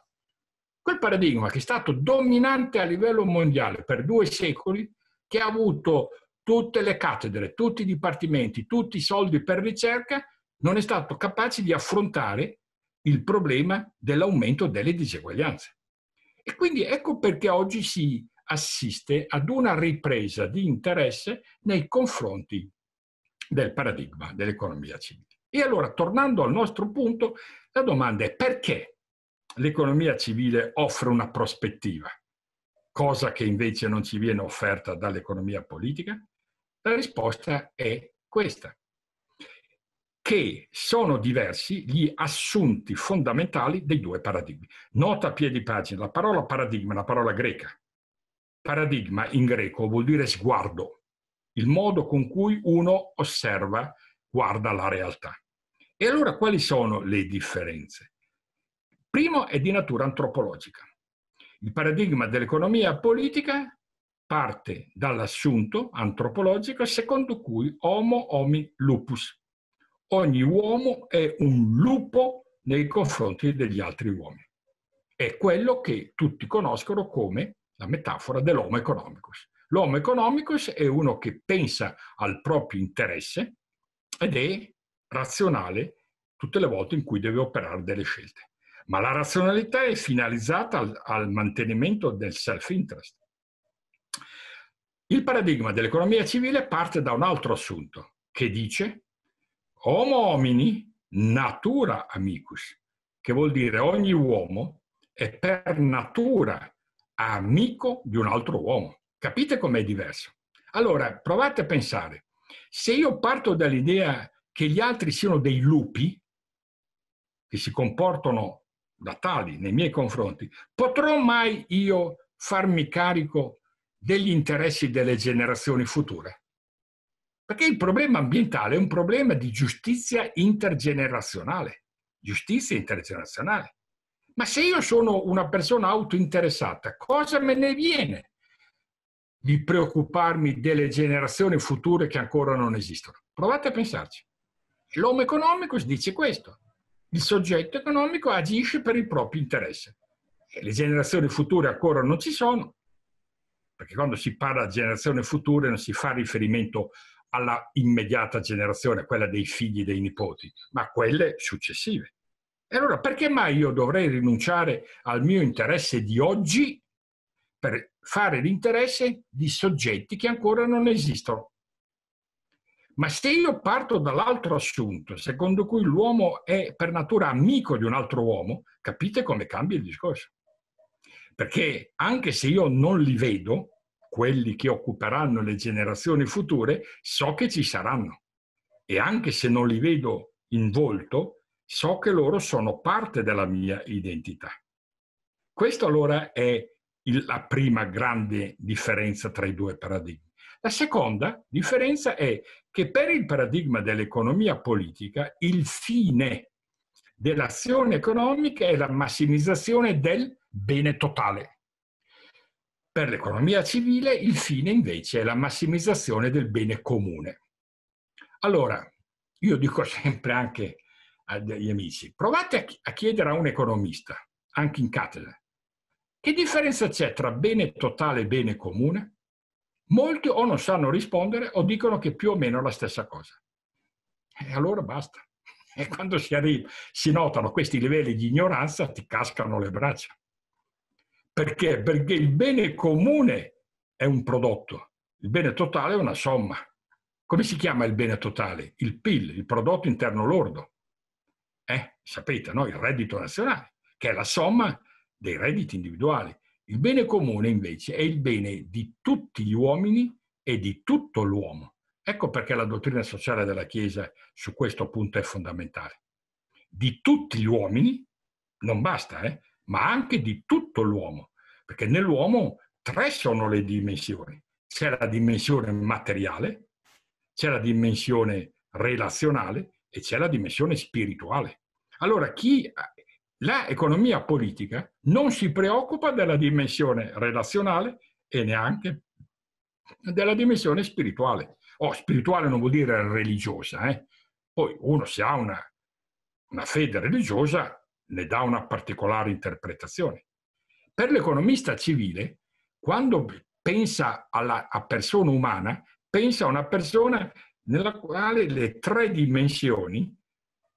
Quel paradigma che è stato dominante a livello mondiale per due secoli, che ha avuto tutte le cattedre, tutti i dipartimenti, tutti i soldi per ricerca, non è stato capace di affrontare il problema dell'aumento delle diseguaglianze. E quindi ecco perché oggi si assiste ad una ripresa di interesse nei confronti del paradigma dell'economia civile. E allora, tornando al nostro punto, la domanda è perché l'economia civile offre una prospettiva, cosa che invece non ci viene offerta dall'economia politica? La risposta è questa che sono diversi gli assunti fondamentali dei due paradigmi. Nota a piedi pagina, la parola paradigma è una parola greca. Paradigma in greco vuol dire sguardo, il modo con cui uno osserva, guarda la realtà. E allora quali sono le differenze? Primo è di natura antropologica. Il paradigma dell'economia politica parte dall'assunto antropologico secondo cui homo homi lupus, ogni uomo è un lupo nei confronti degli altri uomini. È quello che tutti conoscono come la metafora dell'homo economicus. L'homo economicus è uno che pensa al proprio interesse ed è razionale tutte le volte in cui deve operare delle scelte. Ma la razionalità è finalizzata al, al mantenimento del self-interest. Il paradigma dell'economia civile parte da un altro assunto che dice homo homini natura amicus, che vuol dire ogni uomo è per natura amico di un altro uomo. Capite com'è diverso? Allora, provate a pensare. Se io parto dall'idea che gli altri siano dei lupi, che si comportano da tali nei miei confronti, potrò mai io farmi carico degli interessi delle generazioni future? Perché il problema ambientale è un problema di giustizia intergenerazionale. Giustizia intergenerazionale. Ma se io sono una persona autointeressata, cosa me ne viene di preoccuparmi delle generazioni future che ancora non esistono? Provate a pensarci. L'uomo economico dice questo. Il soggetto economico agisce per il proprio interesse. E le generazioni future ancora non ci sono, perché quando si parla di generazioni future non si fa riferimento a alla immediata generazione, quella dei figli, e dei nipoti, ma quelle successive. E allora perché mai io dovrei rinunciare al mio interesse di oggi per fare l'interesse di soggetti che ancora non esistono? Ma se io parto dall'altro assunto, secondo cui l'uomo è per natura amico di un altro uomo, capite come cambia il discorso. Perché anche se io non li vedo, quelli che occuperanno le generazioni future, so che ci saranno. E anche se non li vedo in volto, so che loro sono parte della mia identità. Questa allora è il, la prima grande differenza tra i due paradigmi. La seconda differenza è che per il paradigma dell'economia politica il fine dell'azione economica è la massimizzazione del bene totale. Per l'economia civile il fine invece è la massimizzazione del bene comune. Allora, io dico sempre anche agli amici, provate a chiedere a un economista, anche in cattedra, che differenza c'è tra bene totale e bene comune? Molti o non sanno rispondere o dicono che più o meno la stessa cosa. E allora basta. E quando si, arriva, si notano questi livelli di ignoranza ti cascano le braccia. Perché? Perché il bene comune è un prodotto, il bene totale è una somma. Come si chiama il bene totale? Il PIL, il prodotto interno lordo. Eh? Sapete, no? il reddito nazionale, che è la somma dei redditi individuali. Il bene comune invece è il bene di tutti gli uomini e di tutto l'uomo. Ecco perché la dottrina sociale della Chiesa su questo punto è fondamentale. Di tutti gli uomini, non basta, eh? ma anche di tutto l'uomo, perché nell'uomo tre sono le dimensioni. C'è la dimensione materiale, c'è la dimensione relazionale e c'è la dimensione spirituale. Allora, chi l'economia politica non si preoccupa della dimensione relazionale e neanche della dimensione spirituale. Oh, spirituale non vuol dire religiosa, eh? Poi uno se ha una, una fede religiosa ne dà una particolare interpretazione. Per l'economista civile, quando pensa alla, a persona umana, pensa a una persona nella quale le tre dimensioni,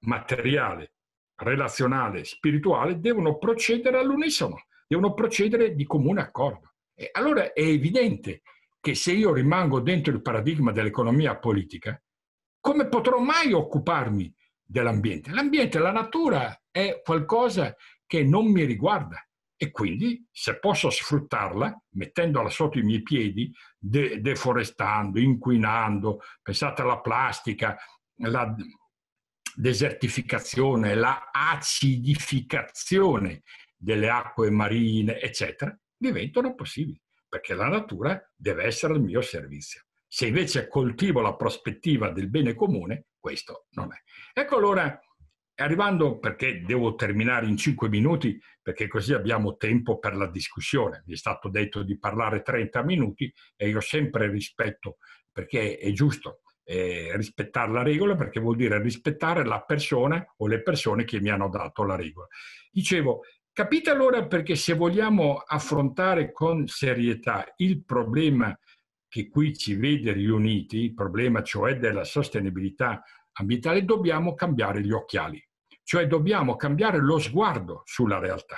materiale, relazionale, spirituale, devono procedere all'unisono, devono procedere di comune accordo. E allora è evidente che se io rimango dentro il paradigma dell'economia politica, come potrò mai occuparmi dell'ambiente? L'ambiente, la natura è qualcosa che non mi riguarda e quindi se posso sfruttarla mettendola sotto i miei piedi, de deforestando, inquinando, pensate alla plastica, la desertificazione, la acidificazione delle acque marine, eccetera, diventano possibili perché la natura deve essere al mio servizio. Se invece coltivo la prospettiva del bene comune, questo non è. Ecco allora arrivando, perché devo terminare in 5 minuti, perché così abbiamo tempo per la discussione. mi è stato detto di parlare 30 minuti e io sempre rispetto, perché è giusto eh, rispettare la regola, perché vuol dire rispettare la persona o le persone che mi hanno dato la regola. Dicevo, capite allora perché se vogliamo affrontare con serietà il problema che qui ci vede riuniti, il problema cioè della sostenibilità ambientale, dobbiamo cambiare gli occhiali, cioè dobbiamo cambiare lo sguardo sulla realtà.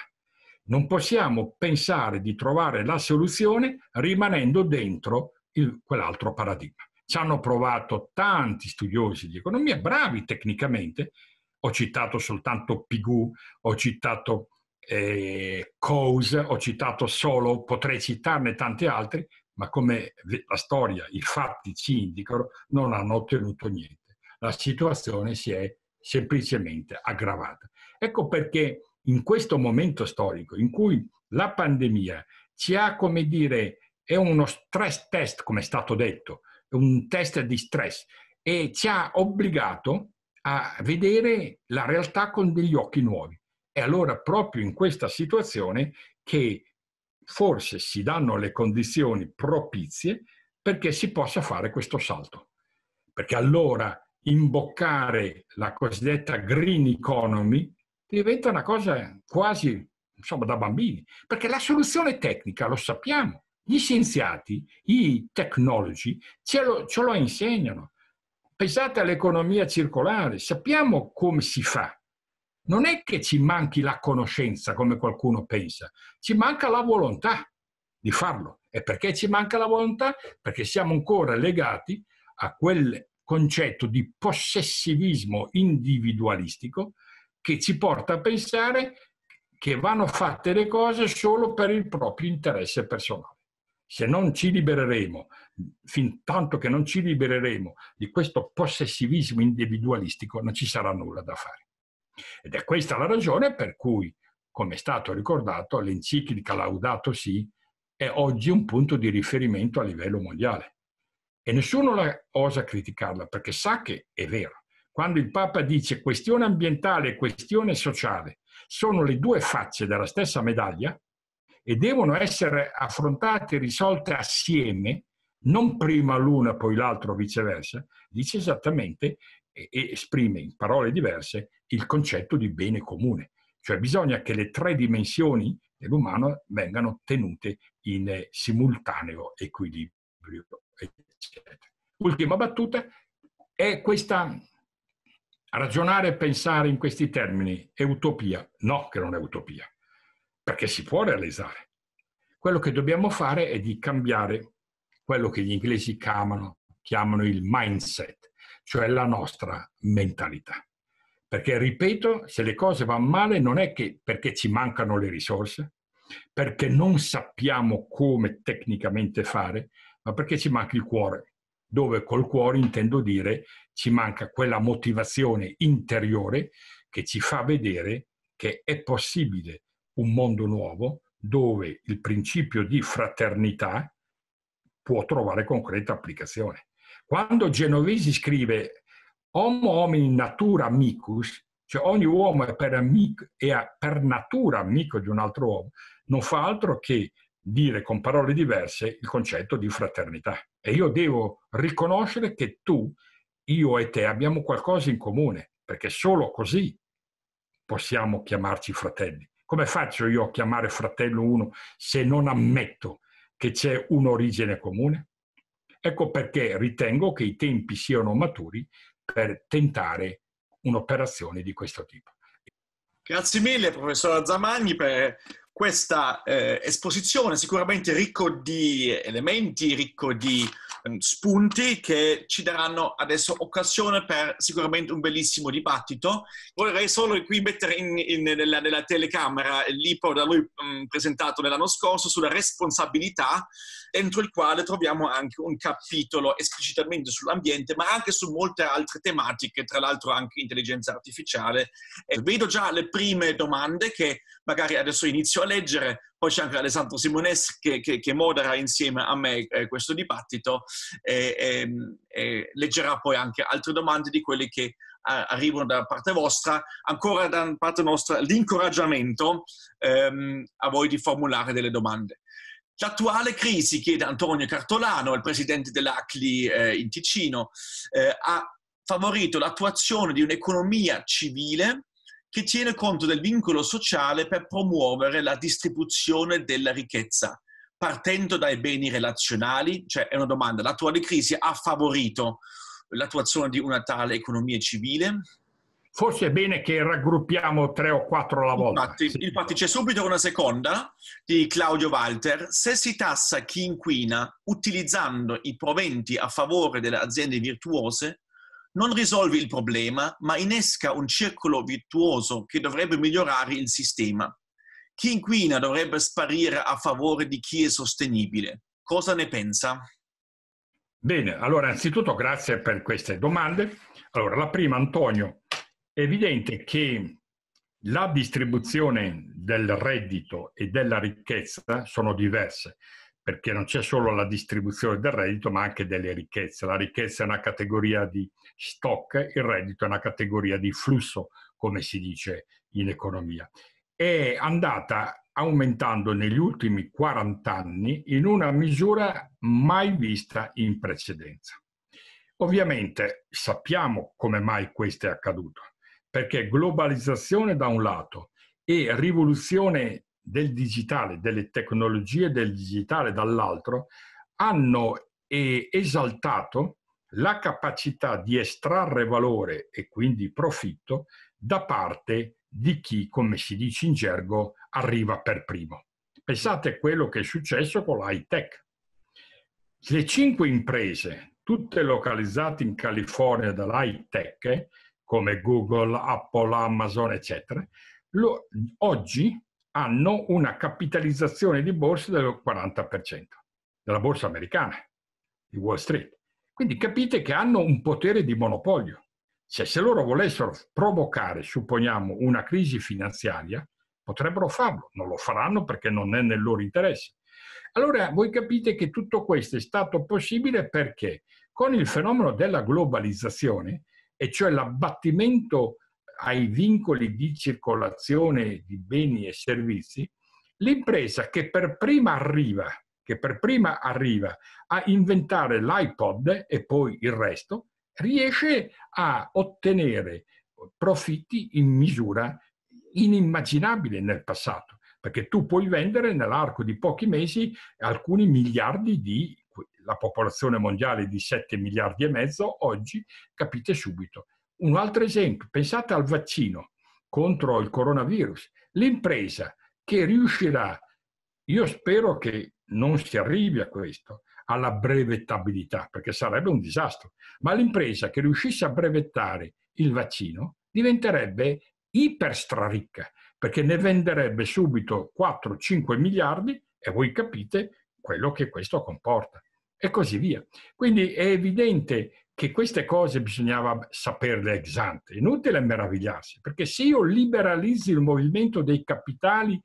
Non possiamo pensare di trovare la soluzione rimanendo dentro il, quell'altro paradigma. Ci hanno provato tanti studiosi di economia, bravi tecnicamente, ho citato soltanto Pigou, ho citato eh, Coase, ho citato solo, potrei citarne tanti altri, ma come la storia, i fatti ci indicano, non hanno ottenuto niente la situazione si è semplicemente aggravata. Ecco perché in questo momento storico in cui la pandemia ci ha, come dire, è uno stress test, come è stato detto, un test di stress e ci ha obbligato a vedere la realtà con degli occhi nuovi. E allora proprio in questa situazione che forse si danno le condizioni propizie perché si possa fare questo salto. Perché allora imboccare la cosiddetta green economy diventa una cosa quasi insomma, da bambini, perché la soluzione tecnica lo sappiamo, gli scienziati, i tecnologi ce lo, ce lo insegnano. Pensate all'economia circolare, sappiamo come si fa. Non è che ci manchi la conoscenza, come qualcuno pensa, ci manca la volontà di farlo. E perché ci manca la volontà? Perché siamo ancora legati a quel concetto di possessivismo individualistico che ci porta a pensare che vanno fatte le cose solo per il proprio interesse personale. Se non ci libereremo, fin tanto che non ci libereremo di questo possessivismo individualistico, non ci sarà nulla da fare. Ed è questa la ragione per cui, come è stato ricordato, l'enciclica Laudato Si è oggi un punto di riferimento a livello mondiale e nessuno osa criticarla perché sa che è vero. Quando il Papa dice questione ambientale e questione sociale sono le due facce della stessa medaglia e devono essere affrontate e risolte assieme, non prima l'una poi l'altra o viceversa, dice esattamente e esprime in parole diverse il concetto di bene comune. Cioè bisogna che le tre dimensioni dell'umano vengano tenute in simultaneo equilibrio Ultima battuta è questa ragionare e pensare in questi termini è utopia. No, che non è utopia, perché si può realizzare. Quello che dobbiamo fare è di cambiare quello che gli inglesi chiamano, chiamano il mindset, cioè la nostra mentalità. Perché, ripeto, se le cose vanno male non è che perché ci mancano le risorse, perché non sappiamo come tecnicamente fare, ma perché ci manca il cuore, dove col cuore intendo dire ci manca quella motivazione interiore che ci fa vedere che è possibile un mondo nuovo dove il principio di fraternità può trovare concreta applicazione. Quando Genovesi scrive Homo homini natura amicus, cioè ogni uomo è per, amico, è per natura amico di un altro uomo, non fa altro che dire con parole diverse il concetto di fraternità. E io devo riconoscere che tu, io e te abbiamo qualcosa in comune, perché solo così possiamo chiamarci fratelli. Come faccio io a chiamare fratello uno se non ammetto che c'è un'origine comune? Ecco perché ritengo che i tempi siano maturi per tentare un'operazione di questo tipo. Grazie mille professor Zamagni per questa eh, esposizione sicuramente ricco di elementi, ricco di eh, spunti che ci daranno adesso occasione per sicuramente un bellissimo dibattito. Vorrei solo qui mettere in, in, nella, nella, telecamera l'IPO da lui mh, mm, presentato l'anno scorso sulla responsabilità, dentro il quale troviamo anche un capitolo esplicitamente sull'ambiente, ma anche su molte altre tematiche, tra l'altro anche intelligenza artificiale. E vedo già le prime domande che magari adesso inizio leggere. Poi c'è anche Alessandro Simones che, che, che modera insieme a me eh, questo dibattito e, e, e, leggerà poi anche altre domande di quelle che a, arrivano da parte vostra. Ancora da parte nostra l'incoraggiamento ehm, a voi di formulare delle domande. L'attuale crisi, chiede Antonio Cartolano, il presidente dell'ACLI eh, in Ticino, eh, ha favorito l'attuazione di un'economia civile che tiene conto del vincolo sociale per promuovere la distribuzione della ricchezza, partendo dai beni relazionali, cioè è una domanda, l'attuale crisi ha favorito l'attuazione di una tale economia civile? Forse è bene che raggruppiamo tre o quattro alla volta. Infatti, sì. infatti c'è subito una seconda di Claudio Walter. Se si tassa chi inquina utilizzando i proventi a favore delle aziende virtuose, non risolve il problema, ma innesca un circolo virtuoso che dovrebbe migliorare il sistema. Chi inquina dovrebbe sparire a favore di chi è sostenibile. Cosa ne pensa? Bene, allora anzitutto grazie per queste domande. Allora, la prima, Antonio, è evidente che la distribuzione del reddito e della ricchezza sono diverse perché non c'è solo la distribuzione del reddito, ma anche delle ricchezze. La ricchezza è una categoria di stock, il reddito è una categoria di flusso, come si dice in economia. È andata aumentando negli ultimi 40 anni in una misura mai vista in precedenza. Ovviamente sappiamo come mai questo è accaduto, perché globalizzazione da un lato e rivoluzione del digitale, delle tecnologie del digitale dall'altro, hanno eh, esaltato la capacità di estrarre valore e quindi profitto da parte di chi, come si dice in gergo, arriva per primo. Pensate a quello che è successo con l'high tech. Le cinque imprese, tutte localizzate in California dall'high tech, come Google, Apple, Amazon, eccetera, lo, oggi hanno una capitalizzazione di borsa del 40%, della borsa americana, di Wall Street. Quindi capite che hanno un potere di monopolio. Cioè, se loro volessero provocare, supponiamo, una crisi finanziaria, potrebbero farlo, non lo faranno perché non è nel loro interesse. Allora voi capite che tutto questo è stato possibile perché con il fenomeno della globalizzazione, e cioè l'abbattimento ai vincoli di circolazione di beni e servizi, l'impresa che per prima arriva, che per prima arriva a inventare l'iPod e poi il resto, riesce a ottenere profitti in misura inimmaginabile nel passato, perché tu puoi vendere nell'arco di pochi mesi alcuni miliardi di la popolazione mondiale di 7 miliardi e mezzo, oggi capite subito un altro esempio, pensate al vaccino contro il coronavirus. L'impresa che riuscirà, io spero che non si arrivi a questo, alla brevettabilità, perché sarebbe un disastro, ma l'impresa che riuscisse a brevettare il vaccino diventerebbe iperstraricca, perché ne venderebbe subito 4-5 miliardi e voi capite quello che questo comporta e così via. Quindi è evidente che queste cose bisognava saperle ex ante, inutile meravigliarsi, perché se io liberalizzo il movimento dei capitali,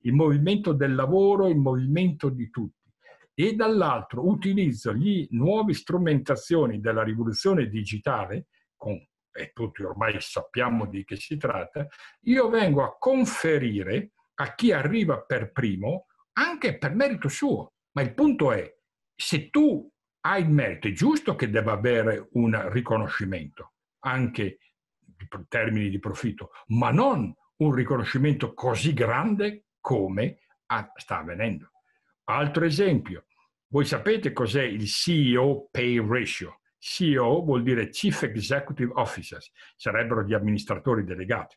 il movimento del lavoro, il movimento di tutti, e dall'altro utilizzo le nuove strumentazioni della rivoluzione digitale, con, e tutti ormai sappiamo di che si tratta, io vengo a conferire a chi arriva per primo, anche per merito suo. Ma il punto è, se tu ha il merito, è giusto che debba avere un riconoscimento, anche in termini di profitto, ma non un riconoscimento così grande come sta avvenendo. Altro esempio, voi sapete cos'è il CEO Pay Ratio? CEO vuol dire Chief Executive Officers, sarebbero gli amministratori delegati.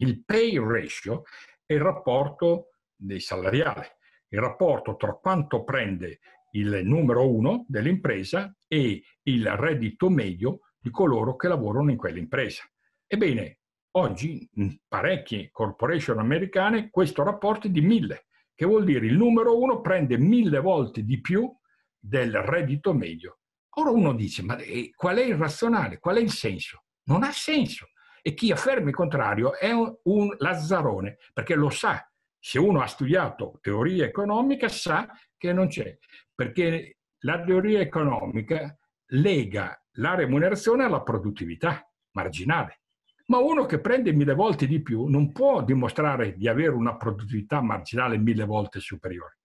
Il Pay Ratio è il rapporto dei salariali, il rapporto tra quanto prende il numero uno dell'impresa e il reddito medio di coloro che lavorano in quell'impresa. Ebbene, oggi in parecchie corporation americane questo rapporto è di mille, che vuol dire il numero uno prende mille volte di più del reddito medio. Ora uno dice, ma eh, qual è il razionale? Qual è il senso? Non ha senso. E chi afferma il contrario è un, lazzarone, perché lo sa. Se uno ha studiato teoria economica sa che non c'è, perché la teoria economica lega la remunerazione alla produttività marginale. Ma uno che prende mille volte di più non può dimostrare di avere una produttività marginale mille volte superiore.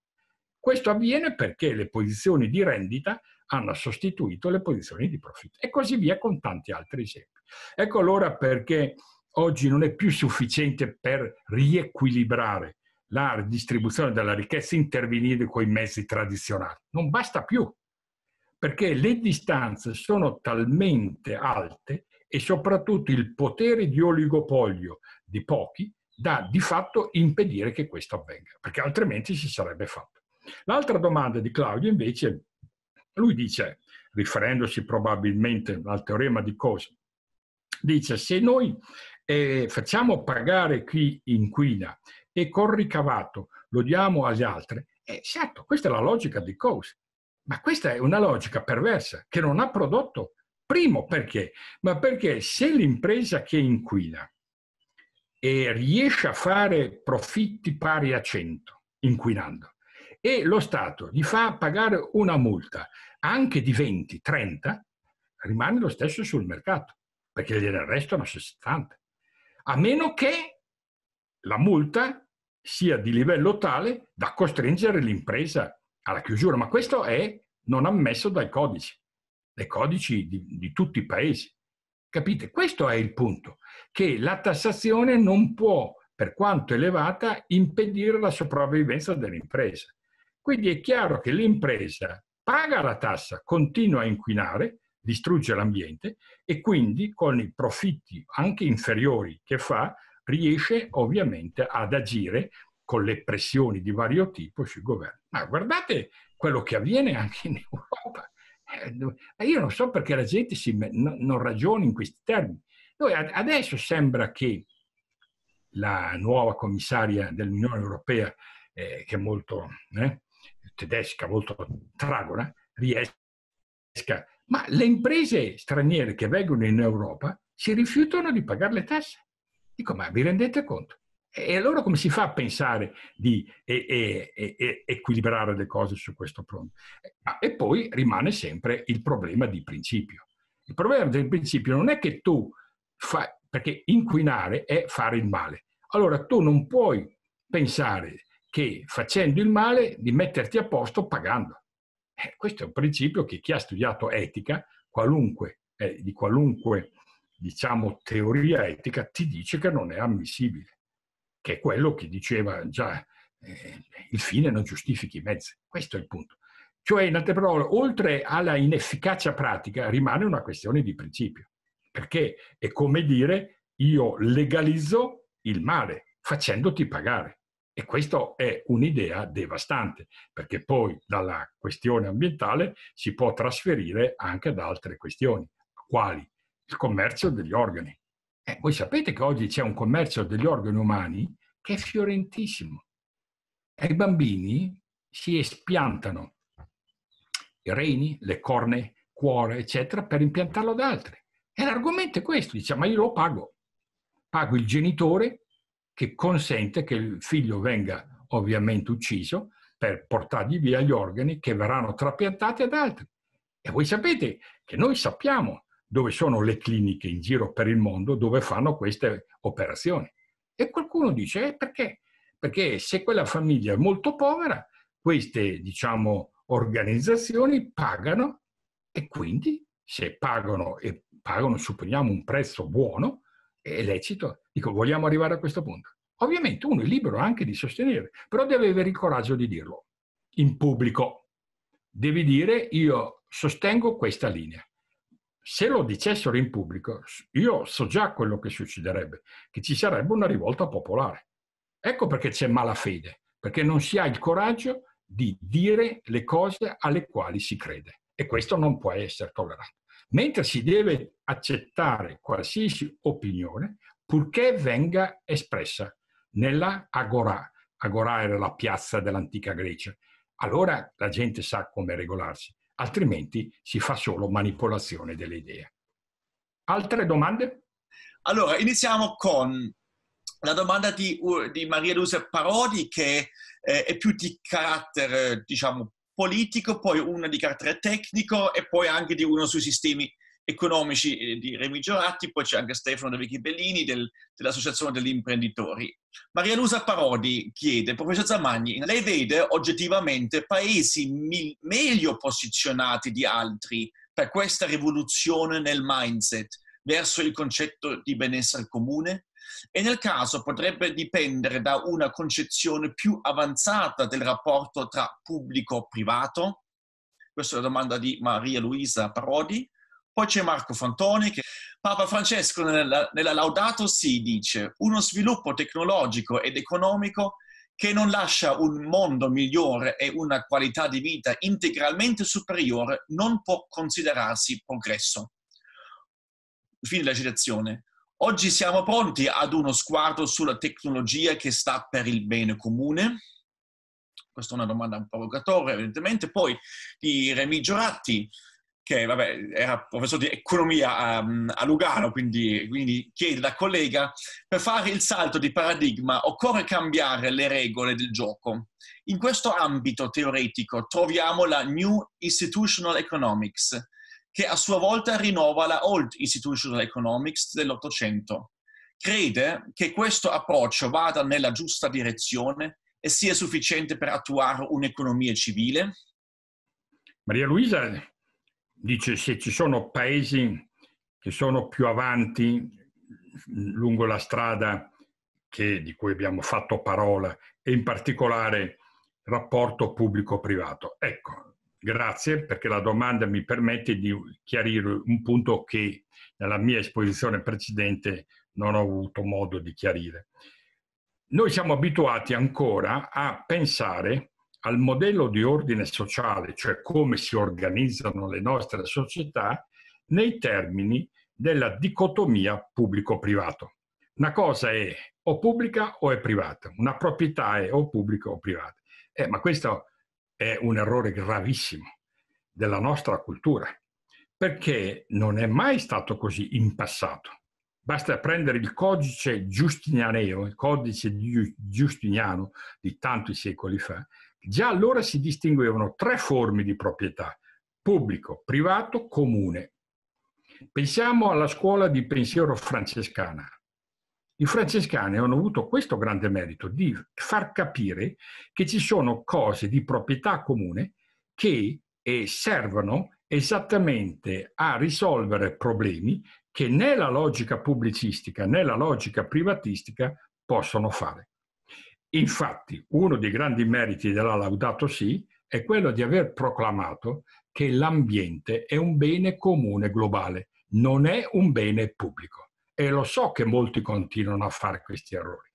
Questo avviene perché le posizioni di rendita hanno sostituito le posizioni di profitto e così via con tanti altri esempi. Ecco allora perché oggi non è più sufficiente per riequilibrare la distribuzione della ricchezza intervenire con i mezzi tradizionali. Non basta più, perché le distanze sono talmente alte e soprattutto il potere di oligopolio di pochi da di fatto impedire che questo avvenga, perché altrimenti si sarebbe fatto. L'altra domanda di Claudio invece, lui dice, riferendosi probabilmente al teorema di Coase, dice se noi eh, facciamo pagare chi inquina e col ricavato lo diamo agli altri, eh, certo, questa è la logica di Coase, ma questa è una logica perversa che non ha prodotto. Primo perché? Ma perché se l'impresa che inquina e riesce a fare profitti pari a 100 inquinando e lo Stato gli fa pagare una multa anche di 20, 30, rimane lo stesso sul mercato perché gliene restano 60. A meno che la multa sia di livello tale da costringere l'impresa alla chiusura, ma questo è non ammesso dai codici, dai codici di, di tutti i paesi. Capite? Questo è il punto, che la tassazione non può, per quanto elevata, impedire la sopravvivenza dell'impresa. Quindi è chiaro che l'impresa paga la tassa, continua a inquinare, distrugge l'ambiente e quindi con i profitti anche inferiori che fa riesce ovviamente ad agire con le pressioni di vario tipo sui governi. Ma guardate quello che avviene anche in Europa. Eh, io non so perché la gente si, non ragioni in questi termini. Noi adesso sembra che la nuova commissaria dell'Unione Europea, eh, che è molto eh, tedesca, molto tragona, riesca, ma le imprese straniere che vengono in Europa si rifiutano di pagare le tasse. Dico, ma vi rendete conto? E allora come si fa a pensare di e, e, e, equilibrare le cose su questo fronte? Eh, e poi rimane sempre il problema di principio. Il problema del principio non è che tu fai, perché inquinare è fare il male. Allora tu non puoi pensare che facendo il male di metterti a posto pagando. Eh, questo è un principio che chi ha studiato etica, qualunque, eh, di qualunque diciamo, teoria etica ti dice che non è ammissibile, che è quello che diceva già eh, il fine non giustifichi i mezzi. Questo è il punto. Cioè, in altre parole, oltre alla inefficacia pratica, rimane una questione di principio, perché è come dire io legalizzo il male facendoti pagare. E questa è un'idea devastante, perché poi dalla questione ambientale si può trasferire anche ad altre questioni, quali il commercio degli organi. Eh, voi sapete che oggi c'è un commercio degli organi umani che è fiorentissimo. E i bambini si espiantano i reni, le corne, cuore, eccetera, per impiantarlo ad altri. E l'argomento è questo, diciamo, ma io lo pago. Pago il genitore che consente che il figlio venga ovviamente ucciso per portargli via gli organi che verranno trapiantati ad altri. E voi sapete che noi sappiamo dove sono le cliniche in giro per il mondo dove fanno queste operazioni. E qualcuno dice, eh, perché? Perché se quella famiglia è molto povera, queste, diciamo, organizzazioni pagano e quindi se pagano e pagano, supponiamo, un prezzo buono, è lecito. Dico, vogliamo arrivare a questo punto. Ovviamente uno è libero anche di sostenere, però deve avere il coraggio di dirlo in pubblico. Devi dire io sostengo questa linea se lo dicessero in pubblico, io so già quello che succederebbe, che ci sarebbe una rivolta popolare. Ecco perché c'è malafede, perché non si ha il coraggio di dire le cose alle quali si crede e questo non può essere tollerato. Mentre si deve accettare qualsiasi opinione purché venga espressa nella agora. Agora era la piazza dell'antica Grecia. Allora la gente sa come regolarsi altrimenti si fa solo manipolazione delle idee. Altre domande? Allora, iniziamo con la domanda di, di Maria Luisa Parodi che eh, è più di carattere, diciamo, politico, poi una di carattere tecnico e poi anche di uno sui sistemi economici eh, di Remi Gioratti, poi c'è anche Stefano De Vichi Bellini del, dell'Associazione degli Imprenditori. Maria Lusa Parodi chiede, professor Zamagni, lei vede oggettivamente paesi mil- meglio posizionati di altri per questa rivoluzione nel mindset verso il concetto di benessere comune? E nel caso potrebbe dipendere da una concezione più avanzata del rapporto tra pubblico e privato? Questa è la domanda di Maria Luisa Parodi. Poi c'è Marco Fantoni che Papa Francesco nella, nella Laudato Si dice uno sviluppo tecnologico ed economico che non lascia un mondo migliore e una qualità di vita integralmente superiore non può considerarsi progresso. Fine della citazione. Oggi siamo pronti ad uno sguardo sulla tecnologia che sta per il bene comune? Questa è una domanda un provocatoria, evidentemente. Poi di Remigio Ratti, che vabbè, era professore di economia a, ehm, a Lugano, quindi, quindi, chiede da collega, per fare il salto di paradigma occorre cambiare le regole del gioco. In questo ambito teoretico troviamo la New Institutional Economics, che a sua volta rinnova la Old Institutional Economics dell'Ottocento. Crede che questo approccio vada nella giusta direzione e sia sufficiente per attuare un'economia civile? Maria Luisa, dice se ci sono paesi che sono più avanti lungo la strada che, di cui abbiamo fatto parola e in particolare rapporto pubblico-privato. Ecco, grazie perché la domanda mi permette di chiarire un punto che nella mia esposizione precedente non ho avuto modo di chiarire. Noi siamo abituati ancora a pensare al modello di ordine sociale, cioè come si organizzano le nostre società, nei termini della dicotomia pubblico-privato. Una cosa è o pubblica o è privata, una proprietà è o pubblica o privata. Eh, ma questo è un errore gravissimo della nostra cultura, perché non è mai stato così in passato. Basta prendere il codice giustinianeo, il codice di Giustiniano di tanti secoli fa, Già allora si distinguevano tre forme di proprietà, pubblico, privato, comune. Pensiamo alla scuola di pensiero francescana. I francescani hanno avuto questo grande merito di far capire che ci sono cose di proprietà comune che eh, servono esattamente a risolvere problemi che né la logica pubblicistica né la logica privatistica possono fare. Infatti, uno dei grandi meriti della Laudato Si è quello di aver proclamato che l'ambiente è un bene comune globale, non è un bene pubblico. E lo so che molti continuano a fare questi errori,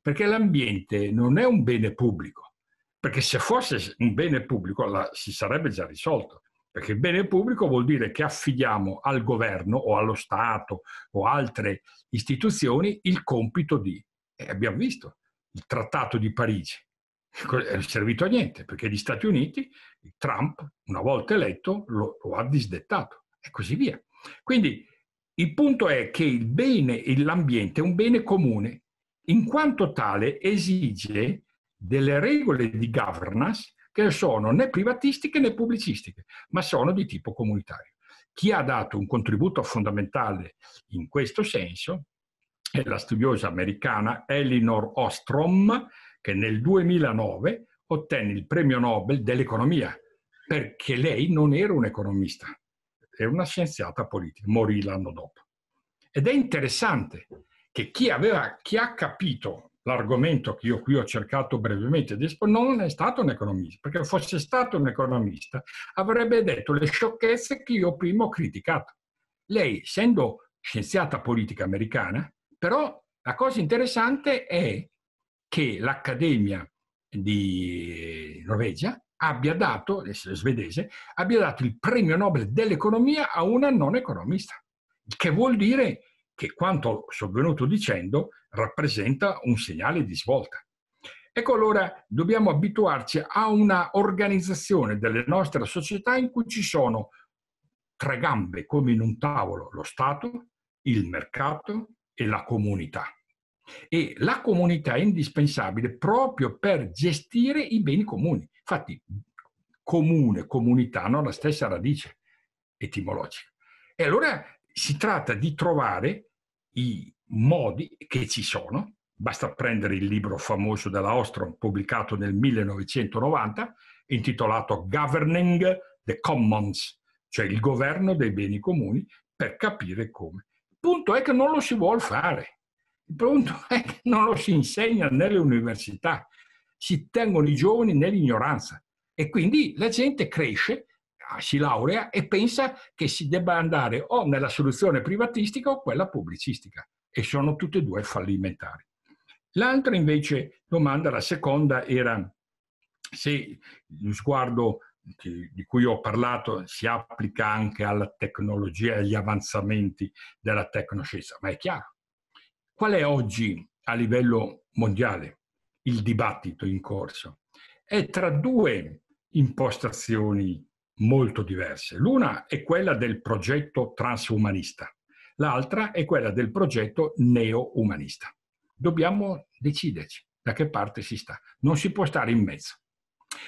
perché l'ambiente non è un bene pubblico, perché se fosse un bene pubblico la, si sarebbe già risolto, perché il bene pubblico vuol dire che affidiamo al governo o allo Stato o altre istituzioni il compito di, e abbiamo visto, il trattato di Parigi ecco, è servito a niente, perché gli Stati Uniti, Trump, una volta eletto, lo, lo ha disdettato e così via. Quindi il punto è che il bene e l'ambiente è un bene comune, in quanto tale esige delle regole di governance che sono né privatistiche né pubblicistiche, ma sono di tipo comunitario. Chi ha dato un contributo fondamentale in questo senso è la studiosa americana Elinor Ostrom, che nel 2009 ottenne il premio Nobel dell'economia, perché lei non era un economista, era una scienziata politica, morì l'anno dopo. Ed è interessante che chi, aveva, chi ha capito l'argomento che io qui ho cercato brevemente di esporre, non è stato un economista, perché fosse stato un economista avrebbe detto le sciocchezze che io prima ho criticato. Lei, essendo scienziata politica americana, però la cosa interessante è che l'Accademia di Norvegia abbia dato, svedese, abbia dato il premio Nobel dell'economia a una non economista, che vuol dire che quanto sono venuto dicendo rappresenta un segnale di svolta. Ecco allora dobbiamo abituarci a una organizzazione delle nostre società in cui ci sono tre gambe come in un tavolo, lo Stato, il mercato, e la comunità. E la comunità è indispensabile proprio per gestire i beni comuni. Infatti, comune, comunità hanno la stessa radice etimologica. E allora si tratta di trovare i modi che ci sono. Basta prendere il libro famoso della Ostrom, pubblicato nel 1990, intitolato Governing the Commons, cioè il governo dei beni comuni, per capire come punto è che non lo si vuole fare, il punto è che non lo si insegna nelle università, si tengono i giovani nell'ignoranza e quindi la gente cresce, ah, si laurea e pensa che si debba andare o nella soluzione privatistica o quella pubblicistica e sono tutte e due fallimentari. L'altra invece domanda, la seconda era se lo sguardo che, di cui ho parlato si applica anche alla tecnologia e agli avanzamenti della tecnoscienza, ma è chiaro. Qual è oggi a livello mondiale il dibattito in corso? È tra due impostazioni molto diverse. L'una è quella del progetto transumanista, l'altra è quella del progetto neo-umanista. Dobbiamo deciderci da che parte si sta. Non si può stare in mezzo.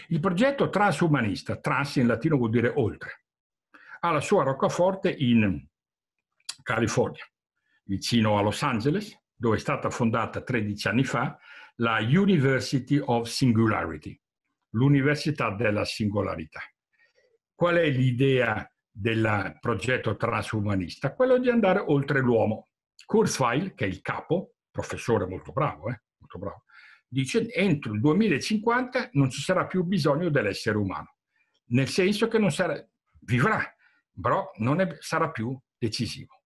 Il progetto transumanista, trans in latino vuol dire oltre, ha la sua roccaforte in California, vicino a Los Angeles, dove è stata fondata 13 anni fa la University of Singularity, l'Università della Singolarità. Qual è l'idea del progetto transumanista? Quello di andare oltre l'uomo. Kurzweil, che è il capo, professore molto bravo, eh? molto bravo dice entro il 2050 non ci sarà più bisogno dell'essere umano, nel senso che non sarà, vivrà, però non è, sarà più decisivo.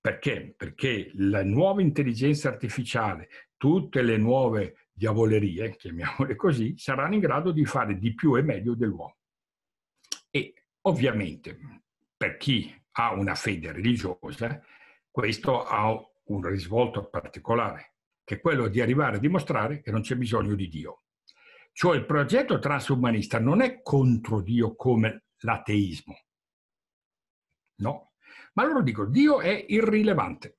Perché? Perché la nuova intelligenza artificiale, tutte le nuove diavolerie, chiamiamole così, saranno in grado di fare di più e meglio dell'uomo. E ovviamente per chi ha una fede religiosa, questo ha un risvolto particolare, che è quello di arrivare a dimostrare che non c'è bisogno di Dio. Cioè il progetto transumanista non è contro Dio come l'ateismo, no. Ma loro dicono Dio è irrilevante,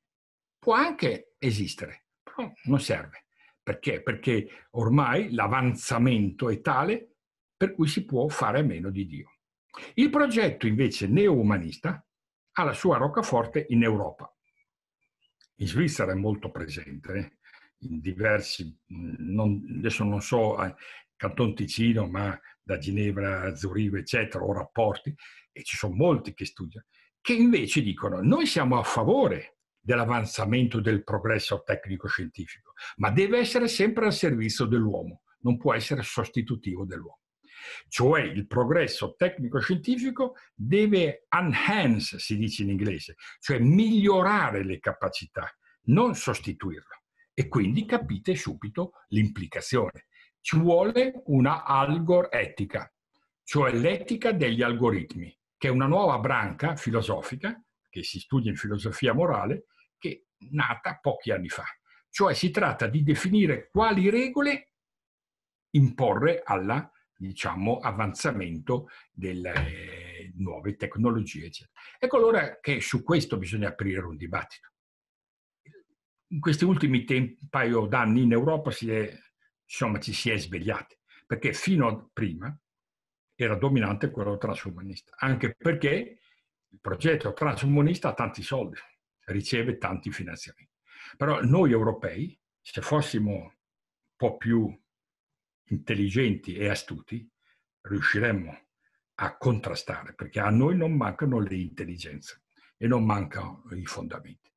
può anche esistere, però non serve. Perché? Perché ormai l'avanzamento è tale per cui si può fare a meno di Dio. Il progetto invece neo-umanista ha la sua roccaforte in Europa. In Svizzera è molto presente, eh in diversi, mm, non, adesso non so, eh, Canton Ticino, ma da Ginevra a Zurigo, eccetera, o rapporti, e ci sono molti che studiano, che invece dicono noi siamo a favore dell'avanzamento del progresso tecnico-scientifico, ma deve essere sempre al servizio dell'uomo, non può essere sostitutivo dell'uomo. Cioè il progresso tecnico-scientifico deve enhance, si dice in inglese, cioè migliorare le capacità, non sostituirle. E quindi capite subito l'implicazione. Ci vuole una algoretica, cioè l'etica degli algoritmi, che è una nuova branca filosofica che si studia in filosofia morale, che è nata pochi anni fa. Cioè si tratta di definire quali regole imporre alla diciamo, avanzamento delle nuove tecnologie. Eccetera. Ecco allora che su questo bisogna aprire un dibattito in questi ultimi tempi, paio d'anni in Europa si è, insomma, ci si è svegliati, perché fino a prima era dominante quello transumanista, anche perché il progetto transumanista ha tanti soldi, riceve tanti finanziamenti. Però noi europei, se fossimo un po' più intelligenti e astuti, riusciremmo a contrastare, perché a noi non mancano le intelligenze e non mancano i fondamenti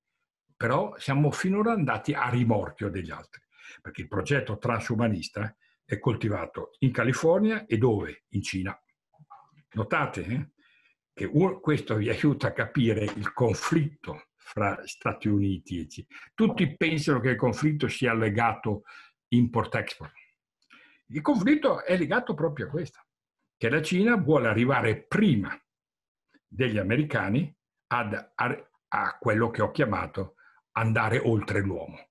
però siamo finora andati a rimorchio degli altri, perché il progetto transumanista è coltivato in California e dove? In Cina. Notate eh, che un, questo vi aiuta a capire il conflitto fra Stati Uniti e Cina. Tutti pensano che il conflitto sia legato import-export. Il conflitto è legato proprio a questo, che la Cina vuole arrivare prima degli americani ad, a, a quello che ho chiamato andare oltre l'uomo.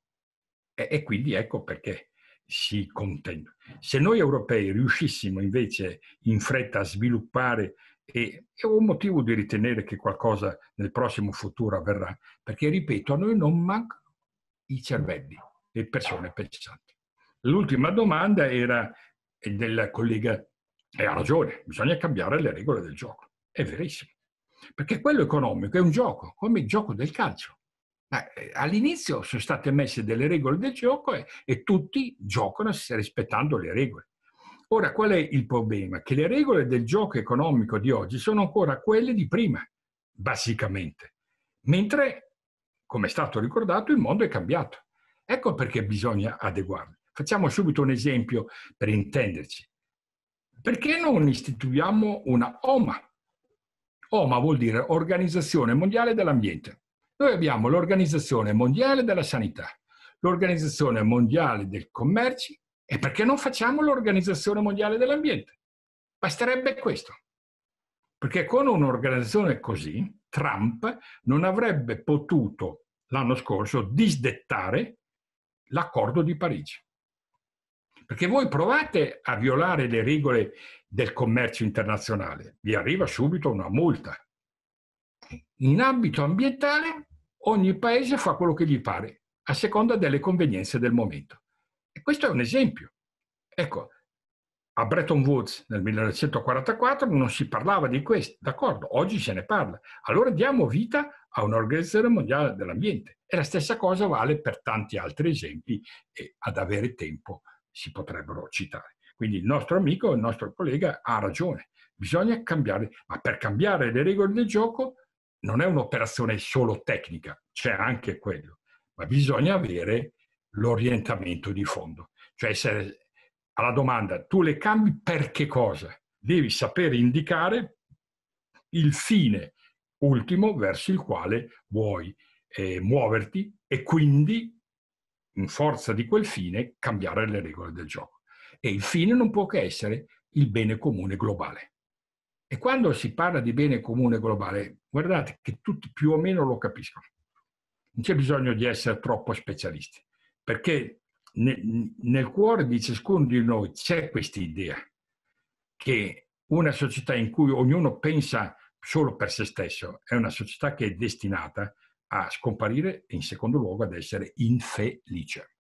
E, e quindi ecco perché si contenta. Se noi europei riuscissimo invece in fretta a sviluppare e ho motivo di ritenere che qualcosa nel prossimo futuro avverrà, perché ripeto, a noi non mancano i cervelli, le persone pensanti. L'ultima domanda era del collega, e ha ragione, bisogna cambiare le regole del gioco. È verissimo, perché quello economico è un gioco, come il gioco del calcio. Eh, all'inizio sono state messe delle regole del gioco e, e tutti giocano rispettando le regole. Ora, qual è il problema? Che le regole del gioco economico di oggi sono ancora quelle di prima, basicamente. Mentre, come è stato ricordato, il mondo è cambiato. Ecco perché bisogna adeguarli. Facciamo subito un esempio per intenderci. Perché non istituiamo una OMA? OMA vuol dire Organizzazione Mondiale dell'Ambiente. Noi abbiamo l'Organizzazione Mondiale della Sanità, l'Organizzazione Mondiale del Commercio e perché non facciamo l'Organizzazione Mondiale dell'Ambiente? Basterebbe questo. Perché con un'organizzazione così, Trump non avrebbe potuto l'anno scorso disdettare l'accordo di Parigi. Perché voi provate a violare le regole del commercio internazionale, vi arriva subito una multa. In ambito ambientale ogni paese fa quello che gli pare, a seconda delle convenienze del momento. E questo è un esempio. Ecco, a Bretton Woods nel 1944 non si parlava di questo, d'accordo, oggi se ne parla. Allora diamo vita a un'organizzazione mondiale dell'ambiente. E la stessa cosa vale per tanti altri esempi e ad avere tempo si potrebbero citare. Quindi il nostro amico, il nostro collega ha ragione, bisogna cambiare, ma per cambiare le regole del gioco non è un'operazione solo tecnica, c'è anche quello, ma bisogna avere l'orientamento di fondo, cioè essere alla domanda tu le cambi per che cosa? Devi sapere indicare il fine ultimo verso il quale vuoi eh, muoverti e quindi in forza di quel fine cambiare le regole del gioco. E il fine non può che essere il bene comune globale. E quando si parla di bene comune globale, guardate che tutti più o meno lo capiscono. Non c'è bisogno di essere troppo specialisti, perché nel cuore di ciascuno di noi c'è questa idea che una società in cui ognuno pensa solo per se stesso è una società che è destinata a scomparire e in secondo luogo ad essere infelice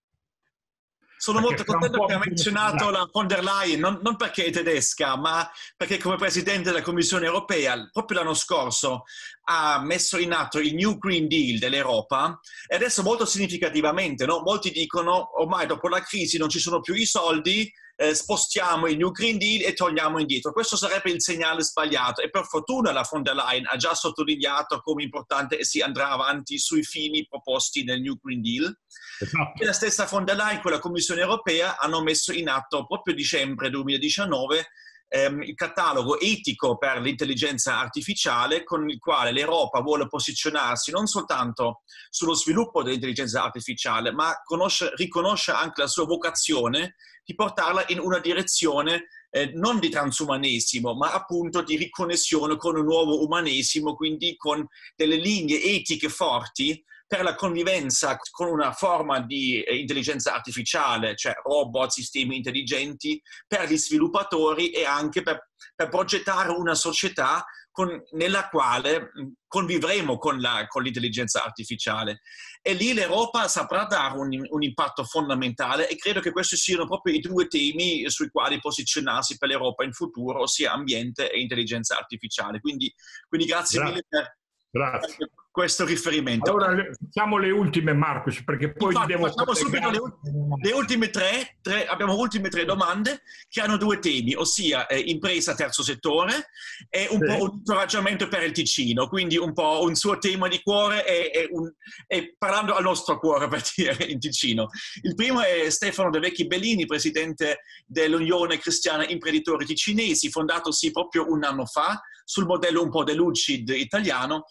sono molto contento che ha menzionato la von der Leyen, non, non, perché è tedesca, ma perché come Presidente della Commissione europea, proprio l'anno scorso, ha messo in atto il New Green Deal dell'Europa e adesso molto significativamente, no? molti dicono ormai dopo la crisi non ci sono più i soldi, eh, spostiamo il New Green Deal e torniamo indietro. Questo sarebbe il segnale sbagliato e per fortuna la von der Leyen ha già sottolineato come importante si andrà avanti sui fini proposti nel New Green Deal. Esatto. E la stessa von der Leyen con la Commissione europea hanno messo in atto proprio dicembre 2019 ehm, il catalogo etico per l'intelligenza artificiale con il quale l'Europa vuole posizionarsi non soltanto sullo sviluppo dell'intelligenza artificiale, ma conosce, riconosce anche la sua vocazione di portarla in una direzione eh, non di transumanesimo, ma appunto di riconnessione con un nuovo umanesimo, quindi con delle linee etiche forti per la convivenza con una forma di eh, intelligenza artificiale, cioè robot, sistemi intelligenti, per gli sviluppatori e anche per, per progettare una società con, nella quale convivremo con, la, con l'intelligenza artificiale e lì l'Europa saprà dare un, un, impatto fondamentale e credo che questi siano proprio i due temi sui quali posizionarsi per l'Europa in futuro, ossia ambiente e intelligenza artificiale. Quindi, quindi grazie, grazie mille per, grazie questo riferimento. Allora facciamo le ultime, Marcus, perché poi Infatti, devo... Facciamo subito le, ultime, le ultime tre, tre, abbiamo ultime tre domande che hanno due temi, ossia eh, impresa terzo settore e un sì. po' un incoraggiamento per il Ticino, quindi un po' un suo tema di cuore e, e, un, e parlando al nostro cuore per dire in Ticino. Il primo è Stefano De Vecchi Bellini, presidente dell'Unione Cristiana Imprenditori Ticinesi, fondatosi proprio un anno fa sul modello un po' dell'UCID italiano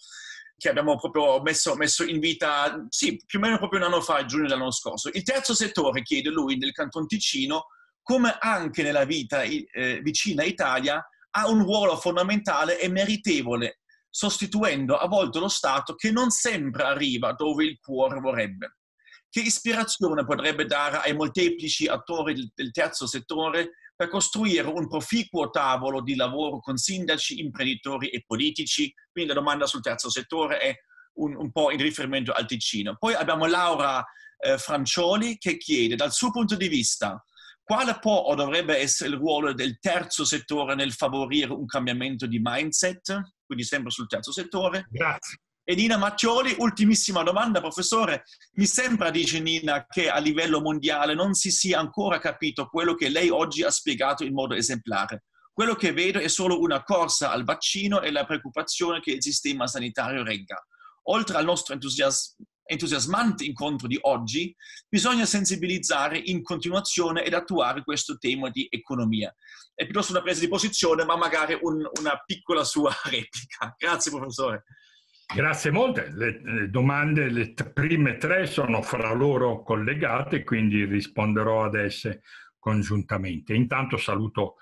che abbiamo proprio messo, messo, in vita, sì, più o meno proprio un anno fa, giugno dell'anno scorso. Il terzo settore, chiede lui, del Canton Ticino, come anche nella vita eh, vicina Italia, ha un ruolo fondamentale e meritevole, sostituendo a volte lo Stato che non sempre arriva dove il cuore vorrebbe. Che ispirazione potrebbe dare ai molteplici attori del, del terzo settore per costruire un proficuo tavolo di lavoro con sindaci, imprenditori e politici. Quindi la domanda sul terzo settore è un, un po' in riferimento al Ticino. Poi abbiamo Laura eh, Francioli che chiede dal suo punto di vista quale può o dovrebbe essere il ruolo del terzo settore nel favorire un cambiamento di mindset? Quindi sempre sul terzo settore. Grazie. E Nina Maccioli, ultimissima domanda, professore. Mi sembra, dice Nina, che a livello mondiale non si sia ancora capito quello che lei oggi ha spiegato in modo esemplare. Quello che vedo è solo una corsa al vaccino e la preoccupazione che il sistema sanitario regga. Oltre al nostro entusias- entusiasmante incontro di oggi, bisogna sensibilizzare in continuazione ed attuare questo tema di economia. È piuttosto una presa di posizione, ma magari un, una piccola sua replica. Grazie, professore. Grazie molte. Le, le domande, le prime tre sono fra loro collegate, quindi risponderò ad esse congiuntamente. Intanto saluto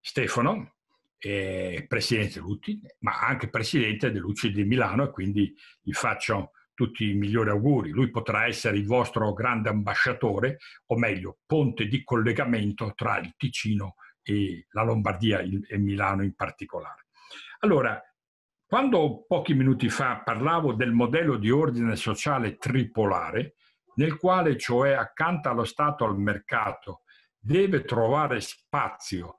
Stefano, eh, presidente Luti, ma anche presidente dell'UCI di Milano e quindi gli faccio tutti i migliori auguri. Lui potrà essere il vostro grande ambasciatore, o meglio, ponte di collegamento tra il Ticino e la Lombardia e Milano in particolare. Allora, quando pochi minuti fa parlavo del modello di ordine sociale tripolare, nel quale cioè accanto allo Stato al mercato deve trovare spazio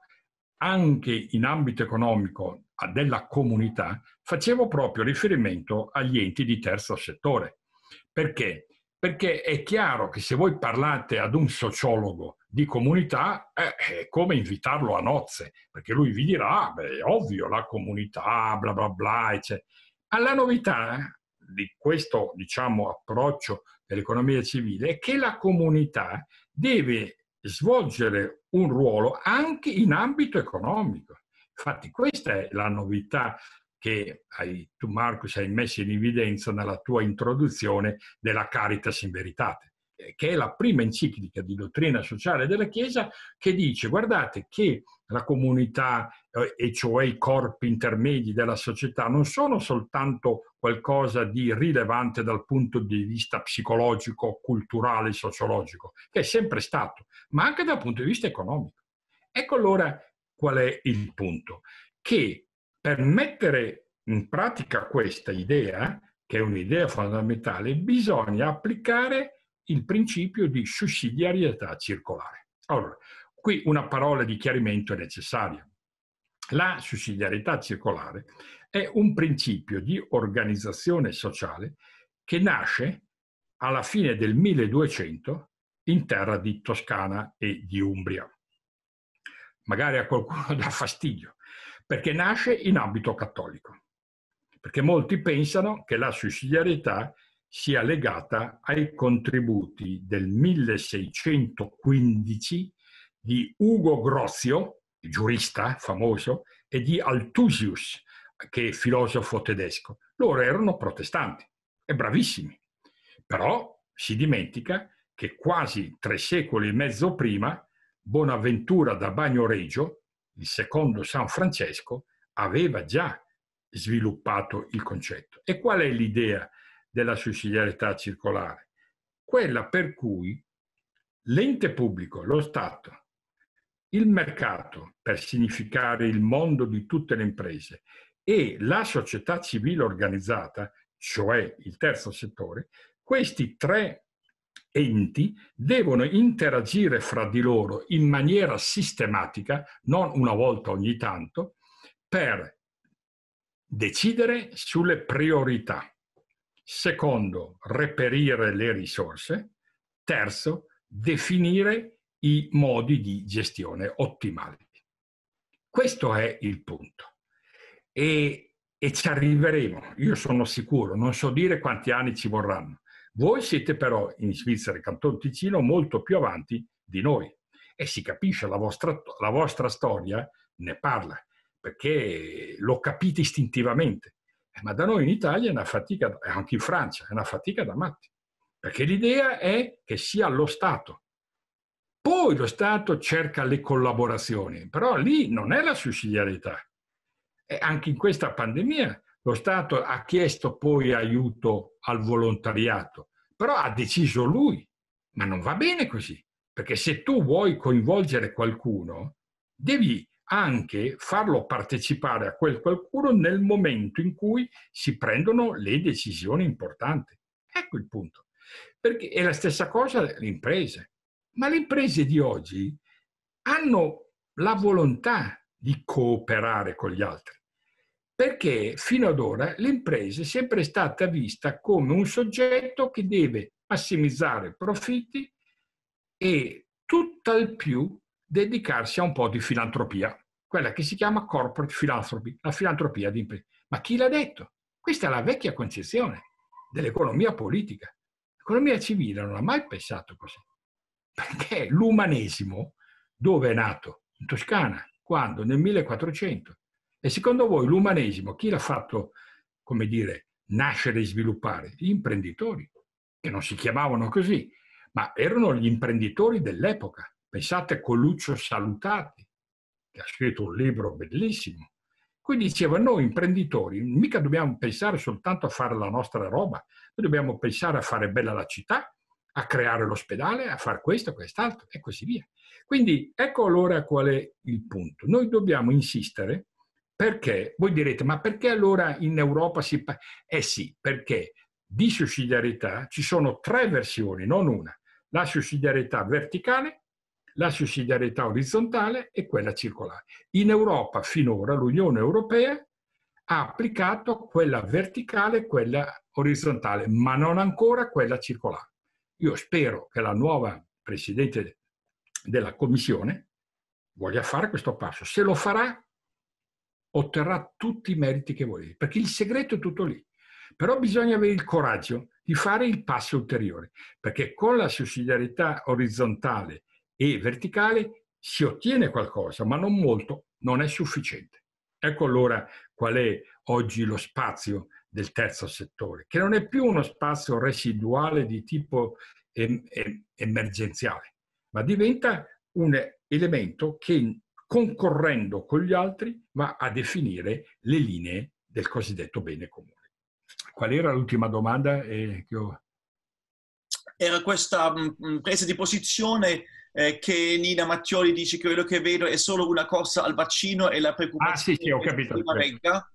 anche in ambito economico della comunità, facevo proprio riferimento agli enti di terzo settore. Perché? Perché è chiaro che se voi parlate ad un sociologo di comunità è, come invitarlo a nozze, perché lui vi dirà, ah, beh, è ovvio, la comunità, bla bla bla, eccetera. Alla novità eh, di questo, diciamo, approccio dell'economia civile è che la comunità deve svolgere un ruolo anche in ambito economico. Infatti questa è la novità che hai, tu Marcus hai messo in evidenza nella tua introduzione della Caritas in Veritate che è la prima enciclica di dottrina sociale della Chiesa, che dice guardate che la comunità, eh, e cioè i corpi intermedi della società, non sono soltanto qualcosa di rilevante dal punto di vista psicologico, culturale, sociologico, che è sempre stato, ma anche dal punto di vista economico. Ecco allora qual è il punto, che per mettere in pratica questa idea, che è un'idea fondamentale, bisogna applicare il principio di sussidiarietà circolare. Allora, qui una parola di chiarimento è necessaria. La sussidiarietà circolare è un principio di organizzazione sociale che nasce alla fine del 1200 in terra di Toscana e di Umbria. Magari a qualcuno dà fastidio, perché nasce in ambito cattolico, perché molti pensano che la sussidiarietà sia legata ai contributi del 1615 di Ugo Grozio, giurista famoso, e di Althusius, che è filosofo tedesco. Loro erano protestanti e bravissimi, però si dimentica che quasi tre secoli e mezzo prima Bonaventura da Bagnoregio, il secondo San Francesco, aveva già sviluppato il concetto. E qual è l'idea della sussidiarietà circolare, quella per cui l'ente pubblico, lo Stato, il mercato, per significare il mondo di tutte le imprese, e la società civile organizzata, cioè il terzo settore, questi tre enti devono interagire fra di loro in maniera sistematica, non una volta ogni tanto, per decidere sulle priorità. Secondo, reperire le risorse. Terzo, definire i modi di gestione ottimali. Questo è il punto. E, e ci arriveremo, io sono sicuro, non so dire quanti anni ci vorranno. Voi siete però in Svizzera e Canton Ticino molto più avanti di noi e si capisce, la vostra, la vostra storia ne parla, perché lo capite istintivamente. Eh, ma da noi in Italia è una fatica, eh, anche in Francia, è una fatica da matti. Perché l'idea è che sia lo Stato. Poi lo Stato cerca le collaborazioni, però lì non è la sussidiarietà. E anche in questa pandemia lo Stato ha chiesto poi aiuto al volontariato, però ha deciso lui. Ma non va bene così, perché se tu vuoi coinvolgere qualcuno, devi anche farlo partecipare a quel qualcuno nel momento in cui si prendono le decisioni importanti. Ecco il punto. Perché è la stessa cosa le imprese. Ma le imprese di oggi hanno la volontà di cooperare con gli altri. Perché fino ad ora l'impresa è sempre stata vista come un soggetto che deve massimizzare profitti e tutt'al più dedicarsi a un po' di filantropia, quella che si chiama corporate philanthropy, la filantropia di imprese. Ma chi l'ha detto? Questa è la vecchia concezione dell'economia politica. L'economia civile non ha mai pensato così, perché l'umanesimo dove è nato? In Toscana, quando? Nel 1400. E secondo voi l'umanesimo chi l'ha fatto, come dire, nascere e sviluppare? Gli imprenditori, che non si chiamavano così, ma erano gli imprenditori dell'epoca. Pensate a Coluccio Salutati, che ha scritto un libro bellissimo. Qui diceva, noi imprenditori mica dobbiamo pensare soltanto a fare la nostra roba, noi dobbiamo pensare a fare bella la città, a creare l'ospedale, a fare questo, quest'altro e così via. Quindi ecco allora qual è il punto. Noi dobbiamo insistere perché, voi direte, ma perché allora in Europa si... Eh sì, perché di sussidiarietà ci sono tre versioni, non una. La sussidiarietà verticale, la sussidiarietà orizzontale e quella circolare. In Europa finora l'Unione Europea ha applicato quella verticale e quella orizzontale, ma non ancora quella circolare. Io spero che la nuova Presidente della Commissione voglia fare questo passo. Se lo farà, otterrà tutti i meriti che vuole, perché il segreto è tutto lì. Però bisogna avere il coraggio di fare il passo ulteriore, perché con la sussidiarietà orizzontale e verticale si ottiene qualcosa, ma non molto, non è sufficiente. Ecco allora qual è oggi lo spazio del terzo settore, che non è più uno spazio residuale di tipo em em emergenziale, ma diventa un elemento che concorrendo con gli altri va a definire le linee del cosiddetto bene comune. Qual era l'ultima domanda? Eh, ho... Era questa mh, mm, mm, presa di posizione eh, che Nina Mattioli dice che quello che vedo è solo una corsa al vaccino e la preoccupazione ah, sì, sì, ho capito. regga.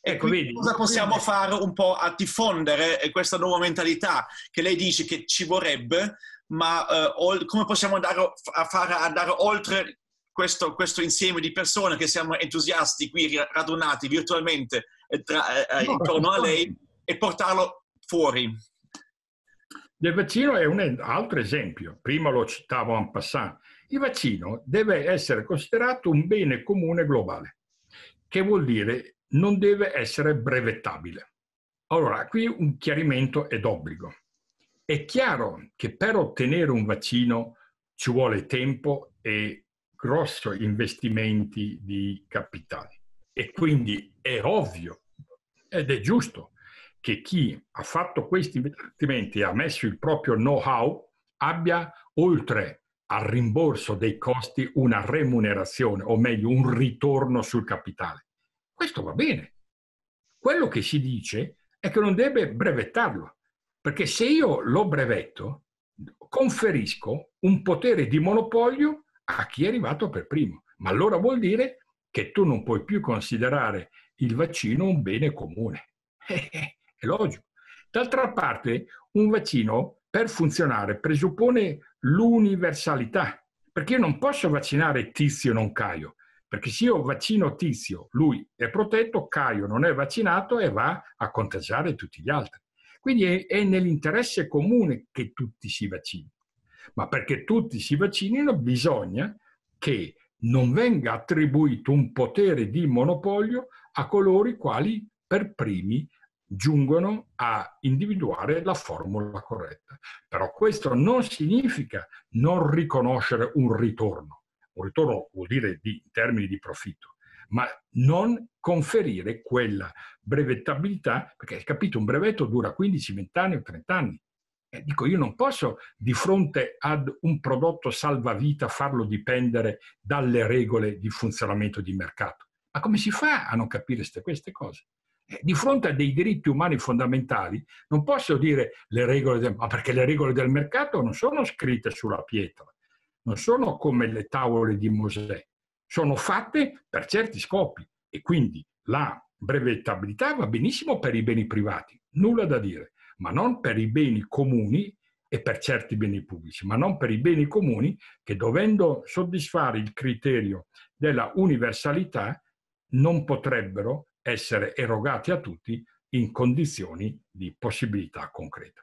ecco, quindi, vedi, cosa possiamo vedi. fare un po' a diffondere eh, questa nuova mentalità che lei dice che ci vorrebbe, ma eh, ol- come possiamo andare a fare andare oltre questo, questo, insieme di persone che siamo entusiasti qui radunati virtualmente eh, tra, eh, intorno a lei e portarlo fuori? del vaccino è un altro esempio, prima lo citavo en passant. Il vaccino deve essere considerato un bene comune globale, che vuol dire non deve essere brevettabile. Allora, qui un chiarimento è d'obbligo. È chiaro che per ottenere un vaccino ci vuole tempo e grossi investimenti di capitali. E quindi è ovvio ed è giusto che chi ha fatto questi investimenti e ha messo il proprio know-how abbia oltre al rimborso dei costi una remunerazione, o meglio un ritorno sul capitale. Questo va bene. Quello che si dice è che non deve brevettarlo, perché se io lo brevetto, conferisco un potere di monopolio a chi è arrivato per primo. Ma allora vuol dire che tu non puoi più considerare il vaccino un bene comune. Eh, eh logico. D'altra parte, un vaccino per funzionare presuppone l'universalità, perché io non posso vaccinare Tizio non Caio, perché se io vaccino Tizio, lui è protetto, Caio non è vaccinato e va a contagiare tutti gli altri. Quindi è, è nell'interesse comune che tutti si vaccinino. Ma perché tutti si vaccinino bisogna che non venga attribuito un potere di monopolio a coloro i quali per primi giungono a individuare la formula corretta. Però questo non significa non riconoscere un ritorno. Un ritorno vuol dire di, in termini di profitto, ma non conferire quella brevettabilità, perché capito, un brevetto dura 15, 20 anni o 30 anni. E dico, io non posso di fronte ad un prodotto salvavita farlo dipendere dalle regole di funzionamento di mercato. Ma come si fa a non capire queste, queste cose? di fronte a dei diritti umani fondamentali non posso dire le regole del, ma perché le regole del mercato non sono scritte sulla pietra, non sono come le tavole di Mosè, sono fatte per certi scopi e quindi la brevettabilità va benissimo per i beni privati, nulla da dire, ma non per i beni comuni e per certi beni pubblici, ma non per i beni comuni che dovendo soddisfare il criterio della universalità non potrebbero essere erogati a tutti in condizioni di possibilità concreta.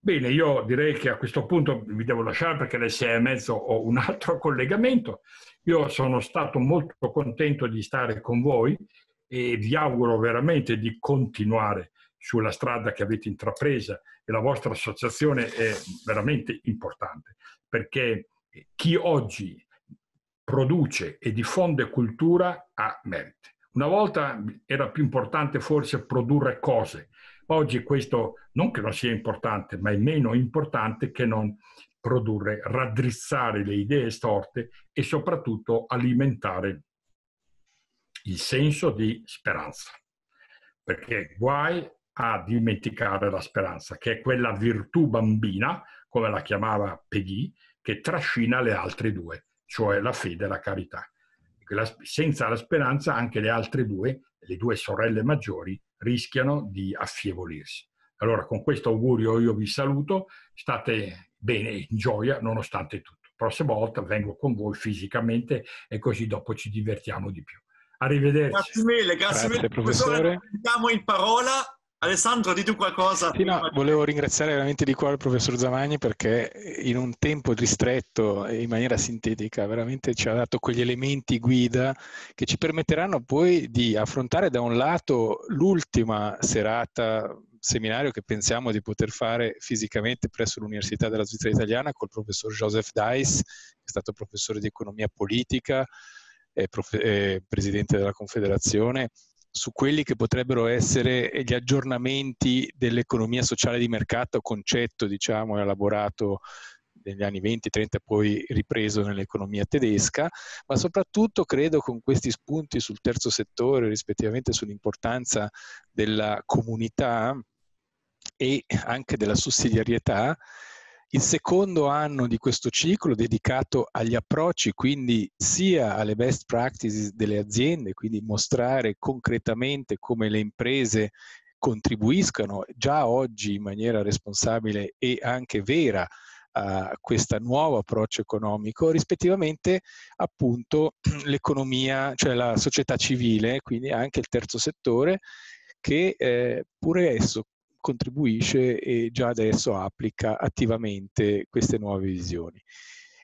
Bene, io direi che a questo punto vi devo lasciare perché alle sei e mezzo ho un altro collegamento. Io sono stato molto contento di stare con voi e vi auguro veramente di continuare sulla strada che avete intrapresa e la vostra associazione è veramente importante perché chi oggi produce e diffonde cultura ha merito. Una volta era più importante forse produrre cose, oggi questo non che non sia importante, ma è meno importante che non produrre, raddrizzare le idee storte e soprattutto alimentare il senso di speranza. Perché guai a dimenticare la speranza, che è quella virtù bambina, come la chiamava Peggy, che trascina le altre due, cioè la fede e la carità la, senza la speranza anche le altre due, le due sorelle maggiori, rischiano di affievolirsi. Allora con questo augurio io vi saluto, state bene, in gioia nonostante tutto. Prossima volta vengo con voi fisicamente e così dopo ci divertiamo di più. Arrivederci. Grazie mille, grazie, grazie mille. Professore. Professore, in parola Alessandro, di tu qualcosa. Sì, no, volevo ringraziare veramente di cuore il professor Zamagni perché in un tempo ristretto e in maniera sintetica veramente ci ha dato quegli elementi guida che ci permetteranno poi di affrontare da un lato l'ultima serata seminario che pensiamo di poter fare fisicamente presso l'Università della Svizzera Italiana col professor Joseph Dice, che è stato professore di economia politica, e prof- presidente della Confederazione su quelli che potrebbero essere gli aggiornamenti dell'economia sociale di mercato, concetto diciamo elaborato negli anni 20-30 poi ripreso nell'economia tedesca, ma soprattutto credo con questi spunti sul terzo settore, rispettivamente sull'importanza della comunità e anche della sussidiarietà, il secondo anno di questo ciclo dedicato agli approcci, quindi sia alle best practices delle aziende, quindi mostrare concretamente come le imprese contribuiscano già oggi in maniera responsabile e anche vera a questo nuovo approccio economico, rispettivamente appunto l'economia, cioè la società civile, quindi anche il terzo settore, che eh, pure esso contribuisce e già adesso applica attivamente queste nuove visioni.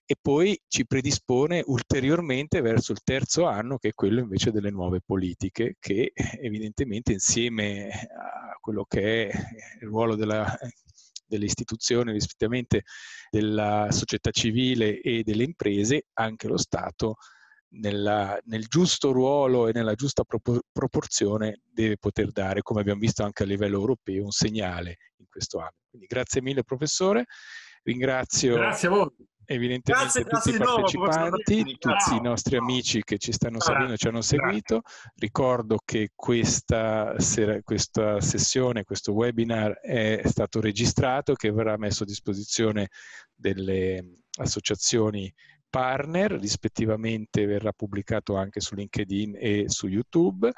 E poi ci predispone ulteriormente verso il terzo anno, che è quello invece delle nuove politiche, che evidentemente insieme a quello che è il ruolo della delle istituzioni, rispettivamente della società civile e delle imprese, anche lo Stato nella, nel giusto ruolo e nella giusta proporzione deve poter dare, come abbiamo visto anche a livello europeo, un segnale in questo ambito. Quindi grazie mille professore, ringrazio grazie evidentemente grazie, tutti grazie i partecipanti, nuovo, tutti i nostri amici che ci stanno seguendo e ci hanno seguito. Ricordo che questa, sera, questa sessione, questo webinar è stato registrato che verrà messo a disposizione delle associazioni partner, rispettivamente verrà pubblicato anche su LinkedIn e su YouTube